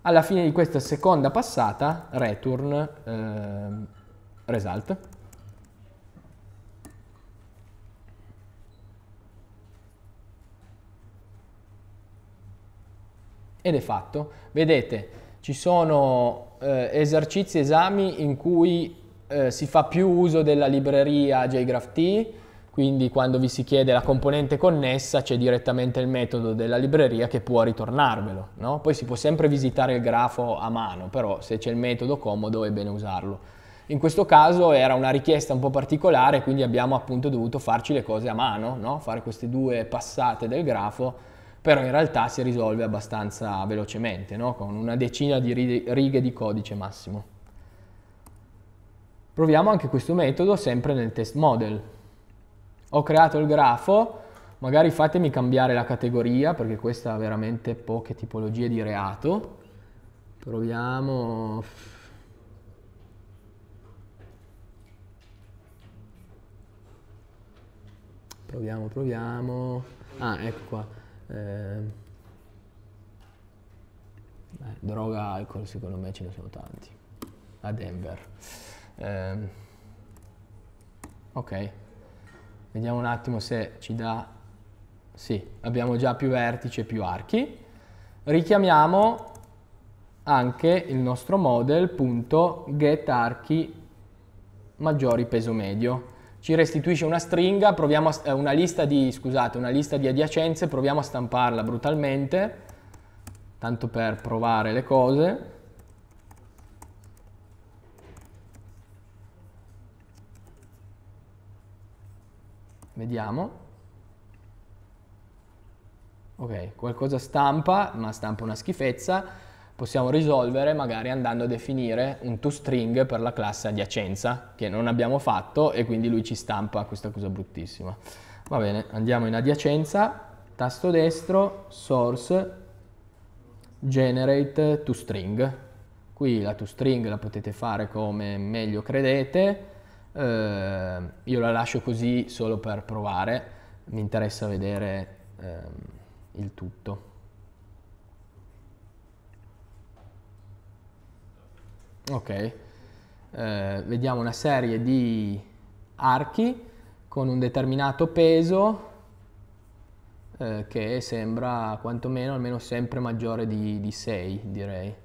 Alla fine di questa seconda passata return eh, result. Ed è fatto. Vedete, ci sono eh, esercizi, esami in cui eh, si fa più uso della libreria JGraphT, quindi quando vi si chiede la componente connessa c'è direttamente il metodo della libreria che può ritornarvelo. No? Poi si può sempre visitare il grafo a mano, però se c'è il metodo comodo è bene usarlo. In questo caso era una richiesta un po' particolare, quindi abbiamo appunto dovuto farci le cose a mano, no? fare queste due passate del grafo però in realtà si risolve abbastanza velocemente, no? con una decina di righe di codice massimo. Proviamo anche questo metodo sempre nel test model. Ho creato il grafo, magari fatemi cambiare la categoria perché questa ha veramente poche tipologie di reato. Proviamo... Proviamo, proviamo... Ah, ecco qua. Eh, droga, alcol, secondo me ce ne sono tanti. A Denver. Eh, ok, vediamo un attimo se ci dà... Sì, abbiamo già più vertici e più archi. Richiamiamo anche il nostro model.getArchi maggiori peso medio ci restituisce una stringa, a, eh, una, lista di, scusate, una lista di adiacenze, proviamo a stamparla brutalmente, tanto per provare le cose. Vediamo. Ok, qualcosa stampa, ma stampa una schifezza possiamo risolvere magari andando a definire un toString per la classe adiacenza che non abbiamo fatto e quindi lui ci stampa questa cosa bruttissima. Va bene, andiamo in adiacenza, tasto destro, source, generate toString. Qui la toString la potete fare come meglio credete, eh, io la lascio così solo per provare, mi interessa vedere eh, il tutto. Ok, eh, vediamo una serie di archi con un determinato peso eh, che sembra quantomeno almeno sempre maggiore di, di 6 direi.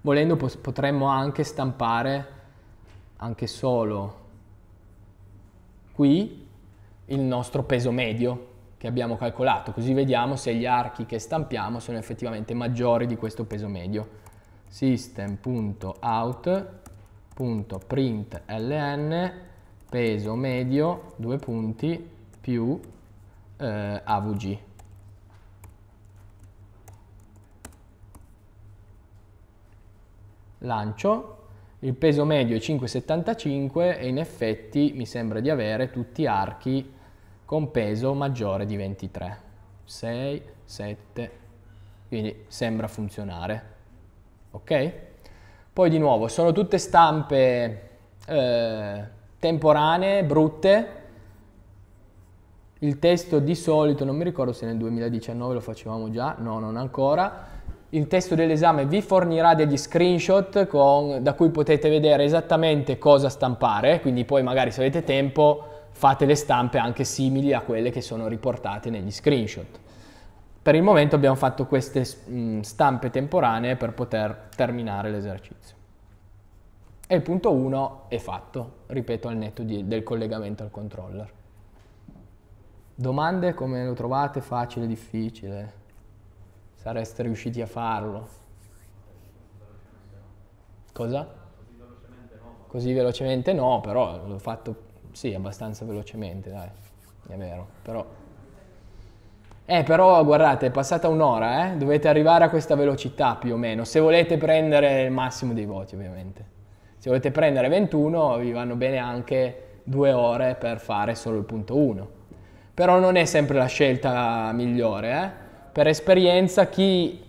Volendo potremmo anche stampare anche solo qui il nostro peso medio che abbiamo calcolato, così vediamo se gli archi che stampiamo sono effettivamente maggiori di questo peso medio system.out.println peso medio due punti più eh, avg lancio il peso medio è 5,75 e in effetti mi sembra di avere tutti archi con peso maggiore di 23 6 7 quindi sembra funzionare ok? Poi di nuovo, sono tutte stampe eh, temporanee, brutte, il testo di solito, non mi ricordo se nel 2019 lo facevamo già, no, non ancora, il testo dell'esame vi fornirà degli screenshot con, da cui potete vedere esattamente cosa stampare, quindi poi magari se avete tempo fate le stampe anche simili a quelle che sono riportate negli screenshot. Per il momento abbiamo fatto queste mm, stampe temporanee per poter terminare l'esercizio. E il punto 1 è fatto, ripeto, al netto di, del collegamento al controller. Domande come lo trovate? Facile, difficile? Sareste riusciti a farlo? Cosa? Così velocemente no, però l'ho fatto sì, abbastanza velocemente, dai, è vero, però eh, però guardate, è passata un'ora, eh? dovete arrivare a questa velocità più o meno, se volete prendere il massimo dei voti ovviamente. Se volete prendere 21 vi vanno bene anche due ore per fare solo il punto 1. Però non è sempre la scelta migliore. Eh? Per esperienza chi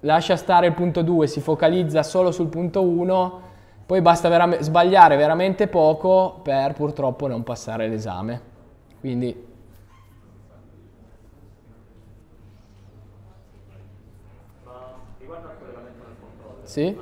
lascia stare il punto 2, si focalizza solo sul punto 1, poi basta veram sbagliare veramente poco per purtroppo non passare l'esame. Quindi Sì?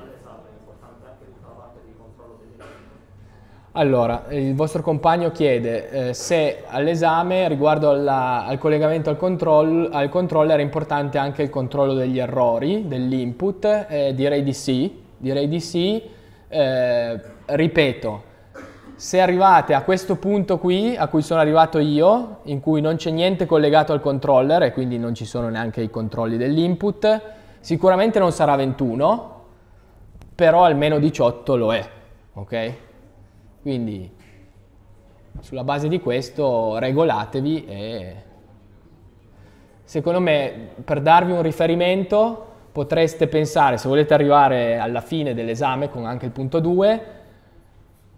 Allora, il vostro compagno chiede eh, se all'esame riguardo alla, al collegamento al, control, al controllo era importante anche il controllo degli errori, dell'input, eh, direi di sì, direi di sì, eh, ripeto, se arrivate a questo punto qui a cui sono arrivato io, in cui non c'è niente collegato al controller e quindi non ci sono neanche i controlli dell'input, sicuramente non sarà 21, però almeno 18 lo è, ok? Quindi sulla base di questo regolatevi e secondo me per darvi un riferimento potreste pensare, se volete arrivare alla fine dell'esame con anche il punto 2,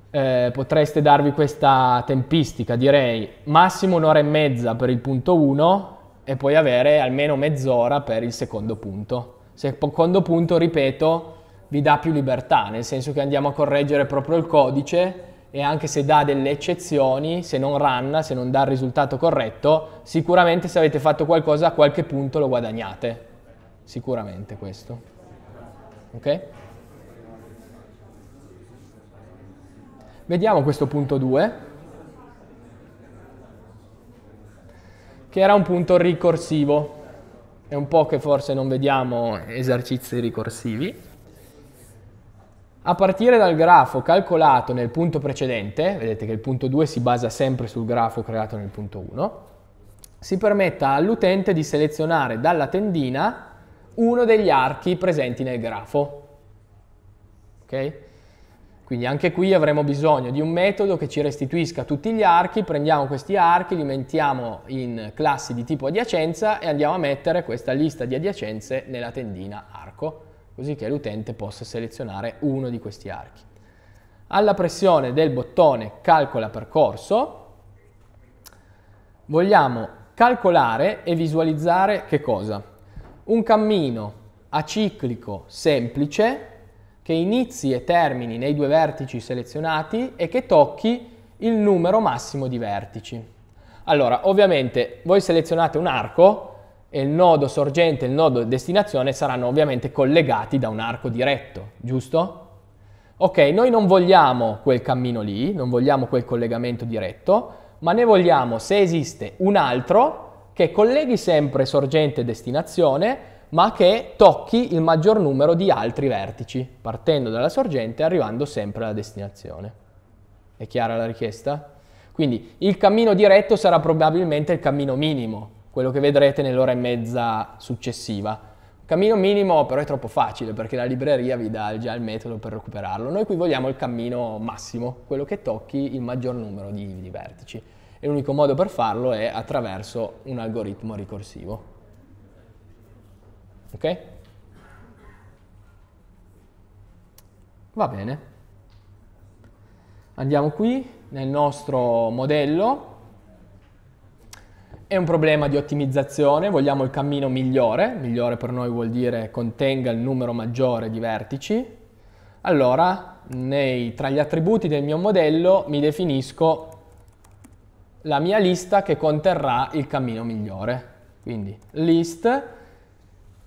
eh, potreste darvi questa tempistica, direi massimo un'ora e mezza per il punto 1 e poi avere almeno mezz'ora per il secondo punto. Secondo punto, ripeto, vi dà più libertà, nel senso che andiamo a correggere proprio il codice e anche se dà delle eccezioni, se non run, se non dà il risultato corretto, sicuramente se avete fatto qualcosa a qualche punto lo guadagnate. Sicuramente questo. Ok? Vediamo questo punto 2, che era un punto ricorsivo. È un po' che forse non vediamo esercizi ricorsivi. A partire dal grafo calcolato nel punto precedente, vedete che il punto 2 si basa sempre sul grafo creato nel punto 1, si permetta all'utente di selezionare dalla tendina uno degli archi presenti nel grafo. Okay? Quindi anche qui avremo bisogno di un metodo che ci restituisca tutti gli archi, prendiamo questi archi, li mettiamo in classi di tipo adiacenza e andiamo a mettere questa lista di adiacenze nella tendina arco così che l'utente possa selezionare uno di questi archi. Alla pressione del bottone calcola percorso vogliamo calcolare e visualizzare che cosa? Un cammino aciclico semplice che inizi e termini nei due vertici selezionati e che tocchi il numero massimo di vertici. Allora, ovviamente voi selezionate un arco e il nodo sorgente e il nodo destinazione saranno ovviamente collegati da un arco diretto, giusto? Ok, noi non vogliamo quel cammino lì, non vogliamo quel collegamento diretto, ma ne vogliamo, se esiste, un altro che colleghi sempre sorgente e destinazione, ma che tocchi il maggior numero di altri vertici, partendo dalla sorgente e arrivando sempre alla destinazione. È chiara la richiesta? Quindi il cammino diretto sarà probabilmente il cammino minimo, quello che vedrete nell'ora e mezza successiva. Cammino minimo però è troppo facile perché la libreria vi dà già il metodo per recuperarlo. Noi qui vogliamo il cammino massimo, quello che tocchi il maggior numero di, di vertici. E l'unico modo per farlo è attraverso un algoritmo ricorsivo. Ok? Va bene. Andiamo qui nel nostro modello è un problema di ottimizzazione, vogliamo il cammino migliore, migliore per noi vuol dire contenga il numero maggiore di vertici. Allora, nei, tra gli attributi del mio modello mi definisco la mia lista che conterrà il cammino migliore. Quindi list,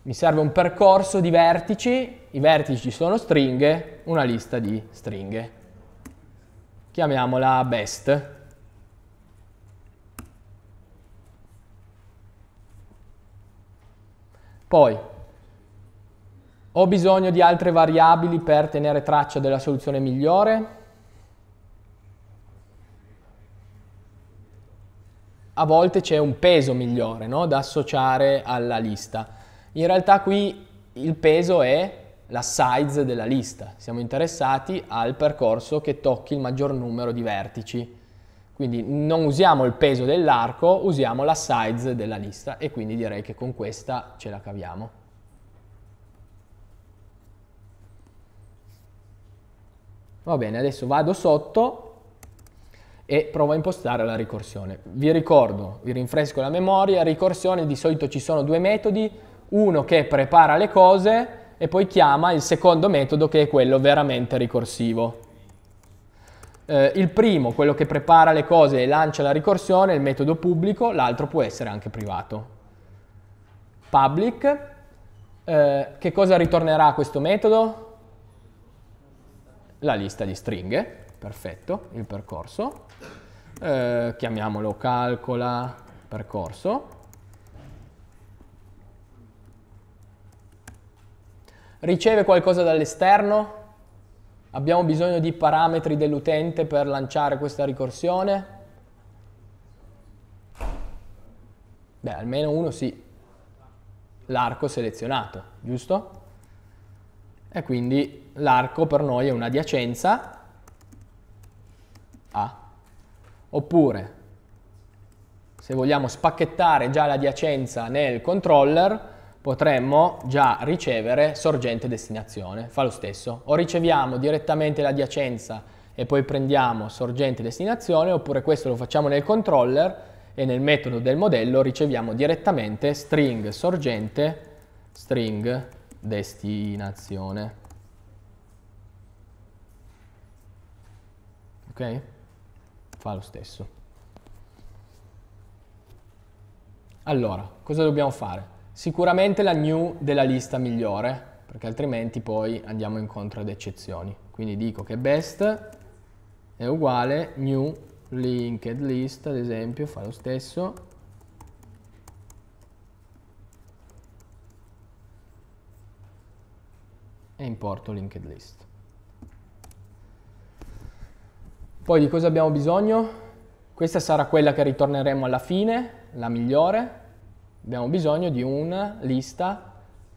mi serve un percorso di vertici, i vertici sono stringhe, una lista di stringhe. Chiamiamola best. Poi ho bisogno di altre variabili per tenere traccia della soluzione migliore. A volte c'è un peso migliore no? da associare alla lista. In realtà qui il peso è la size della lista. Siamo interessati al percorso che tocchi il maggior numero di vertici. Quindi non usiamo il peso dell'arco, usiamo la size della lista e quindi direi che con questa ce la caviamo. Va bene, adesso vado sotto e provo a impostare la ricorsione. Vi ricordo, vi rinfresco la memoria, ricorsione di solito ci sono due metodi, uno che prepara le cose e poi chiama il secondo metodo che è quello veramente ricorsivo. Eh, il primo, quello che prepara le cose e lancia la ricorsione, è il metodo pubblico, l'altro può essere anche privato. Public, eh, che cosa ritornerà a questo metodo? La lista di stringhe, perfetto, il percorso. Eh, chiamiamolo calcola percorso. Riceve qualcosa dall'esterno? Abbiamo bisogno di parametri dell'utente per lanciare questa ricorsione? Beh, almeno uno sì, l'arco selezionato, giusto? E quindi l'arco per noi è un'adiacenza A. Oppure, se vogliamo spacchettare già l'adiacenza nel controller, potremmo già ricevere sorgente destinazione, fa lo stesso. O riceviamo direttamente l'adiacenza e poi prendiamo sorgente destinazione, oppure questo lo facciamo nel controller e nel metodo del modello riceviamo direttamente string sorgente string destinazione. Ok? Fa lo stesso. Allora, cosa dobbiamo fare? Sicuramente la new della lista migliore, perché altrimenti poi andiamo incontro ad eccezioni. Quindi dico che best è uguale new linked list, ad esempio, fa lo stesso. E importo linked list. Poi di cosa abbiamo bisogno? Questa sarà quella che ritorneremo alla fine, la migliore, Abbiamo bisogno di una lista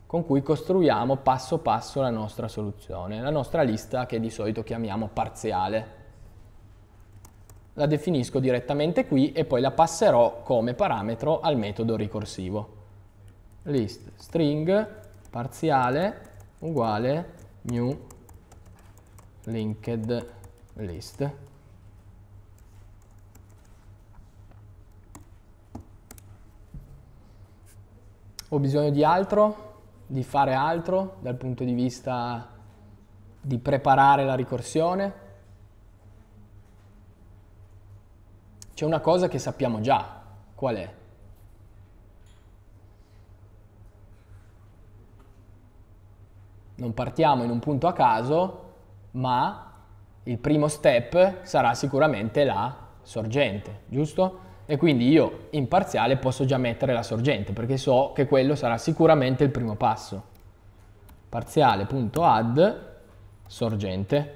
con cui costruiamo passo passo la nostra soluzione, la nostra lista che di solito chiamiamo parziale. La definisco direttamente qui e poi la passerò come parametro al metodo ricorsivo. List string parziale uguale new linked list. ho bisogno di altro, di fare altro dal punto di vista di preparare la ricorsione. C'è una cosa che sappiamo già, qual è? Non partiamo in un punto a caso, ma il primo step sarà sicuramente la sorgente, giusto? e quindi io in parziale posso già mettere la sorgente perché so che quello sarà sicuramente il primo passo. Parziale.add sorgente.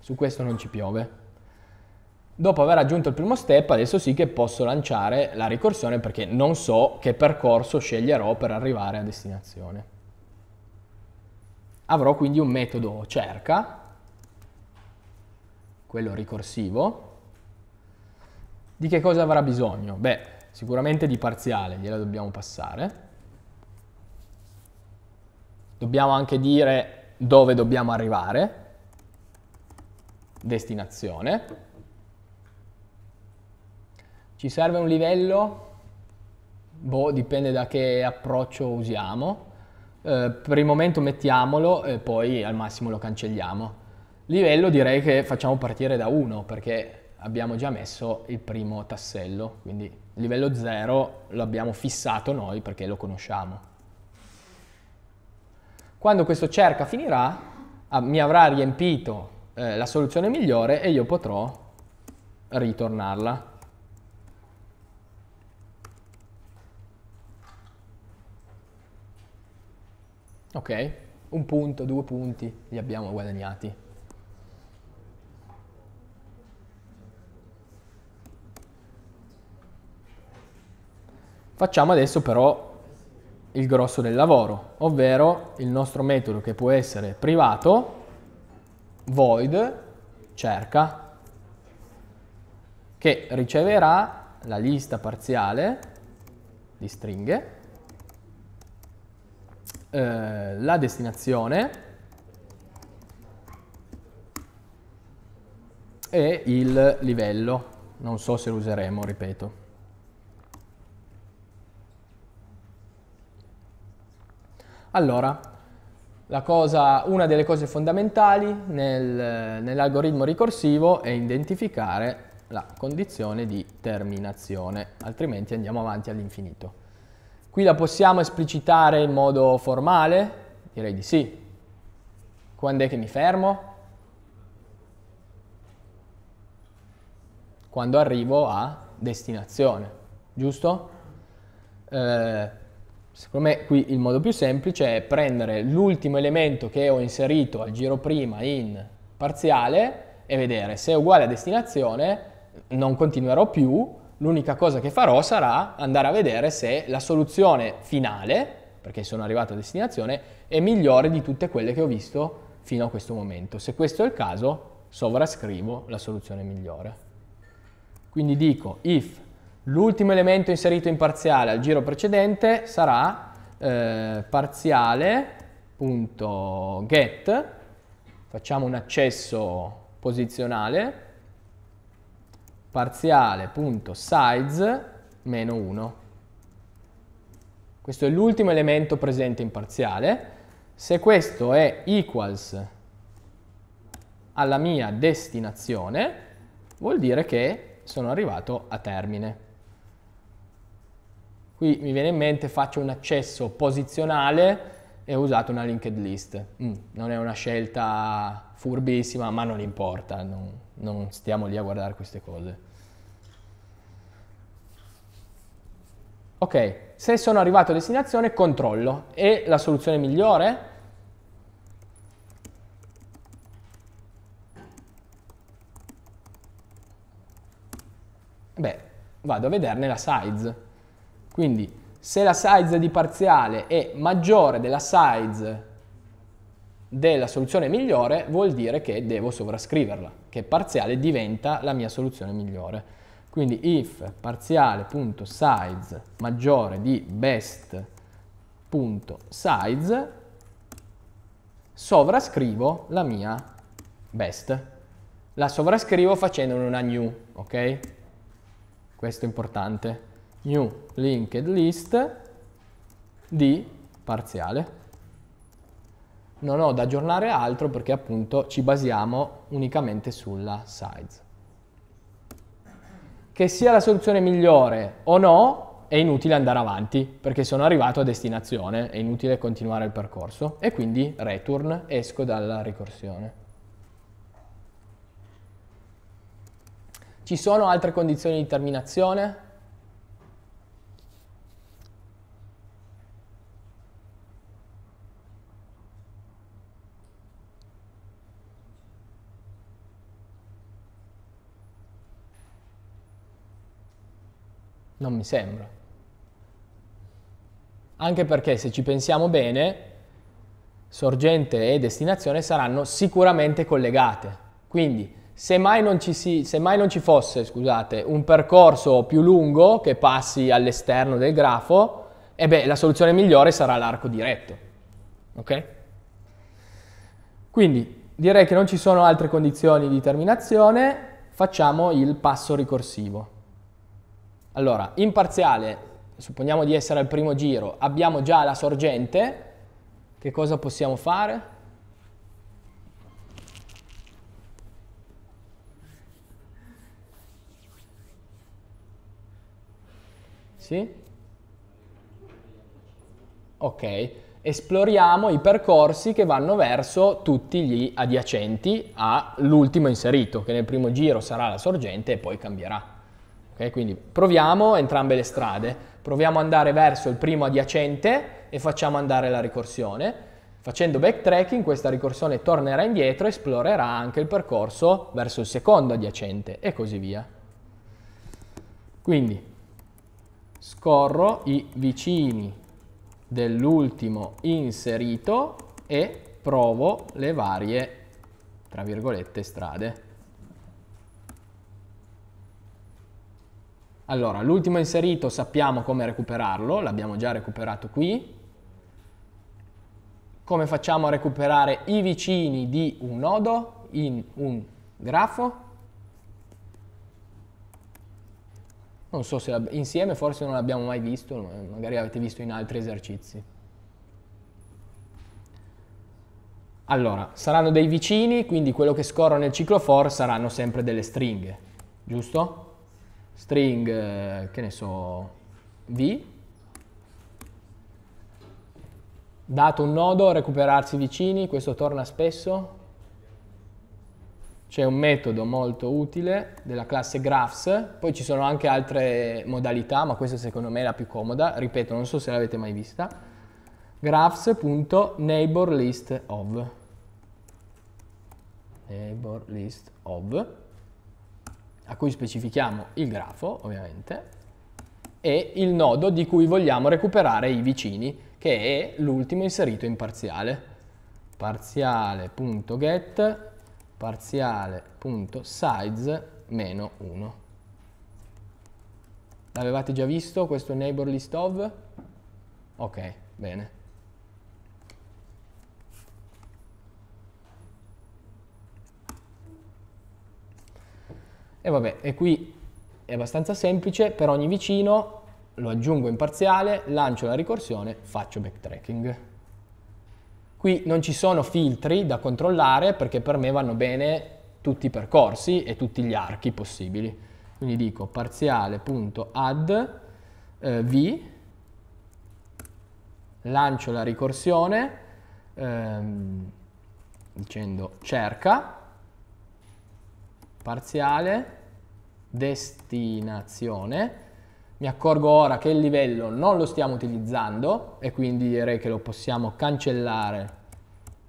Su questo non ci piove. Dopo aver aggiunto il primo step, adesso sì che posso lanciare la ricorsione perché non so che percorso sceglierò per arrivare a destinazione. Avrò quindi un metodo cerca quello ricorsivo, di che cosa avrà bisogno? Beh, sicuramente di parziale, gliela dobbiamo passare. Dobbiamo anche dire dove dobbiamo arrivare, destinazione. Ci serve un livello? Boh, dipende da che approccio usiamo. Eh, per il momento mettiamolo e poi al massimo lo cancelliamo. Livello direi che facciamo partire da 1 perché abbiamo già messo il primo tassello, quindi livello 0 lo abbiamo fissato noi perché lo conosciamo. Quando questo cerca finirà, ah, mi avrà riempito eh, la soluzione migliore e io potrò ritornarla. Ok, un punto, due punti li abbiamo guadagnati. Facciamo adesso però il grosso del lavoro, ovvero il nostro metodo che può essere privato, void, cerca, che riceverà la lista parziale di stringhe, eh, la destinazione e il livello. Non so se lo useremo, ripeto. Allora, cosa, una delle cose fondamentali nel, nell'algoritmo ricorsivo è identificare la condizione di terminazione, altrimenti andiamo avanti all'infinito. Qui la possiamo esplicitare in modo formale? Direi di sì. Quando è che mi fermo? Quando arrivo a destinazione, giusto? Eh, Secondo me qui il modo più semplice è prendere l'ultimo elemento che ho inserito al giro prima in parziale e vedere se è uguale a destinazione non continuerò più, l'unica cosa che farò sarà andare a vedere se la soluzione finale, perché sono arrivato a destinazione, è migliore di tutte quelle che ho visto fino a questo momento. Se questo è il caso, sovrascrivo la soluzione migliore. Quindi dico if L'ultimo elemento inserito in parziale al giro precedente sarà eh, parziale.get, facciamo un accesso posizionale, parziale.size meno 1. Questo è l'ultimo elemento presente in parziale. Se questo è equals alla mia destinazione, vuol dire che sono arrivato a termine. Qui mi viene in mente faccio un accesso posizionale e ho usato una linked list. Mm, non è una scelta furbissima, ma non importa, non, non stiamo lì a guardare queste cose. Ok, se sono arrivato a destinazione controllo. È la soluzione migliore? Beh, vado a vederne la size. Quindi se la size di parziale è maggiore della size della soluzione migliore, vuol dire che devo sovrascriverla, che parziale diventa la mia soluzione migliore. Quindi if parziale.size maggiore di best.size, sovrascrivo la mia best. La sovrascrivo facendone una new, ok? Questo è importante new linked list di parziale. Non ho da aggiornare altro perché appunto ci basiamo unicamente sulla size. Che sia la soluzione migliore o no, è inutile andare avanti perché sono arrivato a destinazione, è inutile continuare il percorso e quindi return, esco dalla ricorsione. Ci sono altre condizioni di terminazione? Non mi sembra. Anche perché se ci pensiamo bene, sorgente e destinazione saranno sicuramente collegate. Quindi, se mai non ci, si, se mai non ci fosse scusate, un percorso più lungo che passi all'esterno del grafo, eh beh, la soluzione migliore sarà l'arco diretto. Okay? Quindi direi che non ci sono altre condizioni di terminazione, facciamo il passo ricorsivo. Allora, in parziale, supponiamo di essere al primo giro, abbiamo già la sorgente, che cosa possiamo fare? Sì? Ok, esploriamo i percorsi che vanno verso tutti gli adiacenti all'ultimo inserito, che nel primo giro sarà la sorgente e poi cambierà. Okay, quindi proviamo entrambe le strade, proviamo ad andare verso il primo adiacente e facciamo andare la ricorsione. Facendo backtracking questa ricorsione tornerà indietro e esplorerà anche il percorso verso il secondo adiacente e così via. Quindi scorro i vicini dell'ultimo inserito e provo le varie, tra virgolette, strade. Allora, l'ultimo inserito sappiamo come recuperarlo, l'abbiamo già recuperato qui. Come facciamo a recuperare i vicini di un nodo in un grafo? Non so se insieme forse non l'abbiamo mai visto, magari avete visto in altri esercizi. Allora, saranno dei vicini, quindi quello che scorre nel ciclo for saranno sempre delle stringhe, giusto? string, eh, che ne so, v, dato un nodo, recuperarsi vicini, questo torna spesso, c'è un metodo molto utile della classe graphs, poi ci sono anche altre modalità, ma questa secondo me è la più comoda, ripeto, non so se l'avete mai vista, graphs.neighborListOf, neighborListOf, a cui specifichiamo il grafo, ovviamente, e il nodo di cui vogliamo recuperare i vicini, che è l'ultimo inserito in parziale. Parziale.get parziale.size meno 1. L'avevate già visto questo neighbor list of? Ok, bene. E vabbè, e qui è abbastanza semplice, per ogni vicino lo aggiungo in parziale, lancio la ricorsione, faccio backtracking. Qui non ci sono filtri da controllare perché per me vanno bene tutti i percorsi e tutti gli archi possibili. Quindi dico parziale.add eh, v, lancio la ricorsione ehm, dicendo cerca, parziale, destinazione. Mi accorgo ora che il livello non lo stiamo utilizzando e quindi direi che lo possiamo cancellare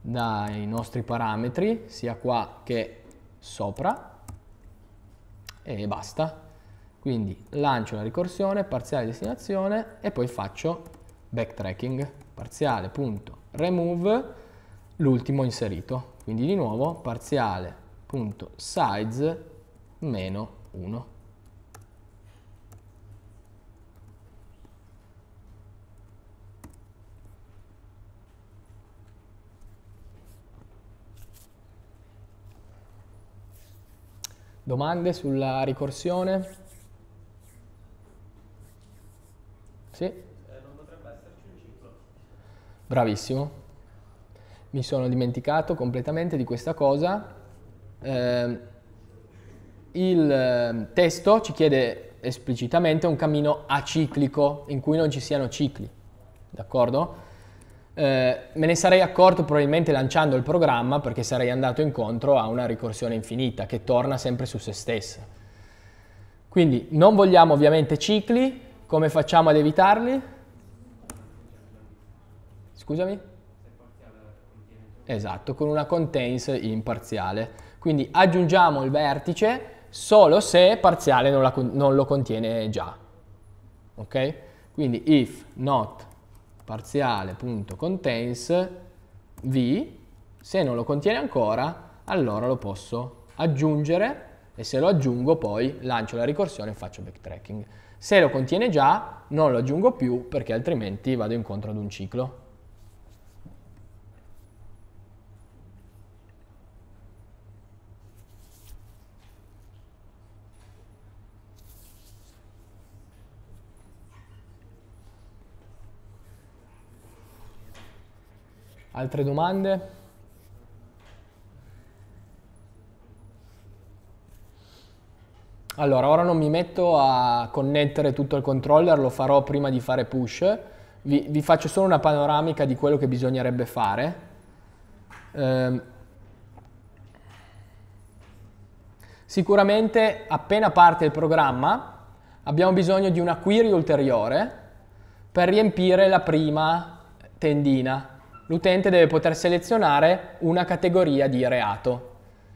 dai nostri parametri, sia qua che sopra. E basta. Quindi lancio la ricorsione, parziale destinazione e poi faccio backtracking, parziale.remove, l'ultimo inserito. Quindi di nuovo parziale.size meno 1 domande sulla ricorsione sì eh, non esserci un ciclo. Bravissimo. Mi sono dimenticato completamente di questa cosa. Eh, il ehm, testo ci chiede esplicitamente un cammino aciclico in cui non ci siano cicli, d'accordo? Eh, me ne sarei accorto probabilmente lanciando il programma perché sarei andato incontro a una ricorsione infinita che torna sempre su se stessa. Quindi non vogliamo ovviamente cicli, come facciamo ad evitarli? Scusami? Esatto, con una contains imparziale. Quindi aggiungiamo il vertice solo se parziale non, la, non lo contiene già. Ok? Quindi if not parziale.contains v, se non lo contiene ancora, allora lo posso aggiungere e se lo aggiungo poi lancio la ricorsione e faccio backtracking. Se lo contiene già non lo aggiungo più perché altrimenti vado incontro ad un ciclo. Altre domande? Allora, ora non mi metto a connettere tutto il controller, lo farò prima di fare push. Vi, vi faccio solo una panoramica di quello che bisognerebbe fare. Eh, sicuramente appena parte il programma abbiamo bisogno di una query ulteriore per riempire la prima tendina l'utente deve poter selezionare una categoria di reato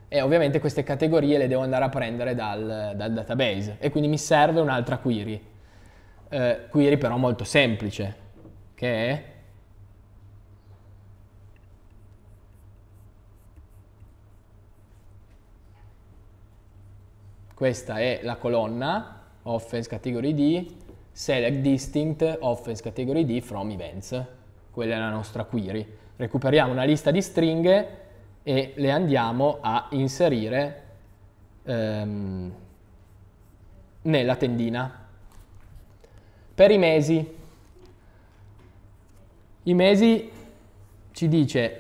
e ovviamente queste categorie le devo andare a prendere dal, dal database e quindi mi serve un'altra query, eh, query però molto semplice che è questa è la colonna offense category D select distinct offense category D from events quella è la nostra query. Recuperiamo una lista di stringhe e le andiamo a inserire ehm, nella tendina. Per i mesi, i mesi ci dice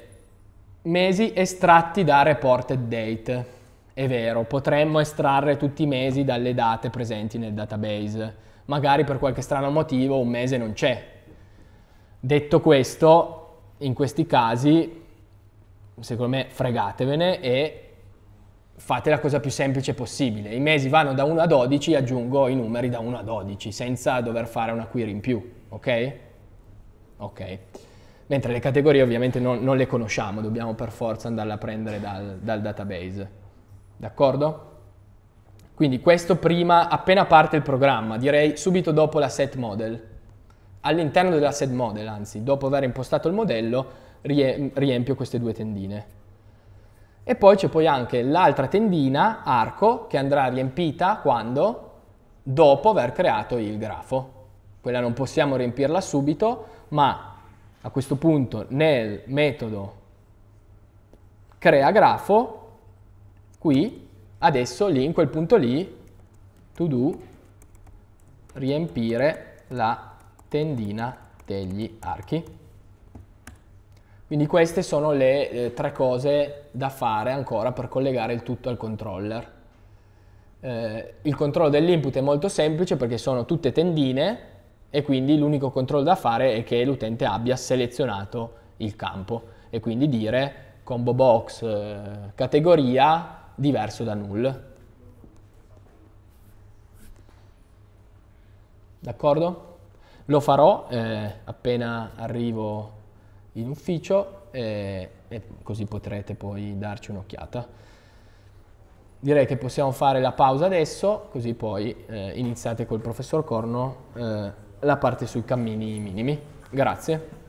mesi estratti da reported date. È vero, potremmo estrarre tutti i mesi dalle date presenti nel database. Magari per qualche strano motivo un mese non c'è, Detto questo, in questi casi, secondo me, fregatevene e fate la cosa più semplice possibile. I mesi vanno da 1 a 12, aggiungo i numeri da 1 a 12, senza dover fare una query in più, ok? Ok. Mentre le categorie ovviamente non, non le conosciamo, dobbiamo per forza andarle a prendere dal, dal database. D'accordo? Quindi questo prima, appena parte il programma, direi subito dopo la set model all'interno dell'asset model, anzi, dopo aver impostato il modello, riempio queste due tendine. E poi c'è poi anche l'altra tendina, arco, che andrà riempita quando? Dopo aver creato il grafo. Quella non possiamo riempirla subito, ma a questo punto nel metodo crea grafo, qui, adesso lì, in quel punto lì, to do, riempire la tendina degli archi. Quindi queste sono le eh, tre cose da fare ancora per collegare il tutto al controller. Eh, il controllo dell'input è molto semplice perché sono tutte tendine e quindi l'unico controllo da fare è che l'utente abbia selezionato il campo e quindi dire combo box eh, categoria diverso da null. D'accordo? Lo farò eh, appena arrivo in ufficio e, e così potrete poi darci un'occhiata direi che possiamo fare la pausa adesso, così poi eh, iniziate col professor Corno eh, la parte sui cammini minimi. Grazie.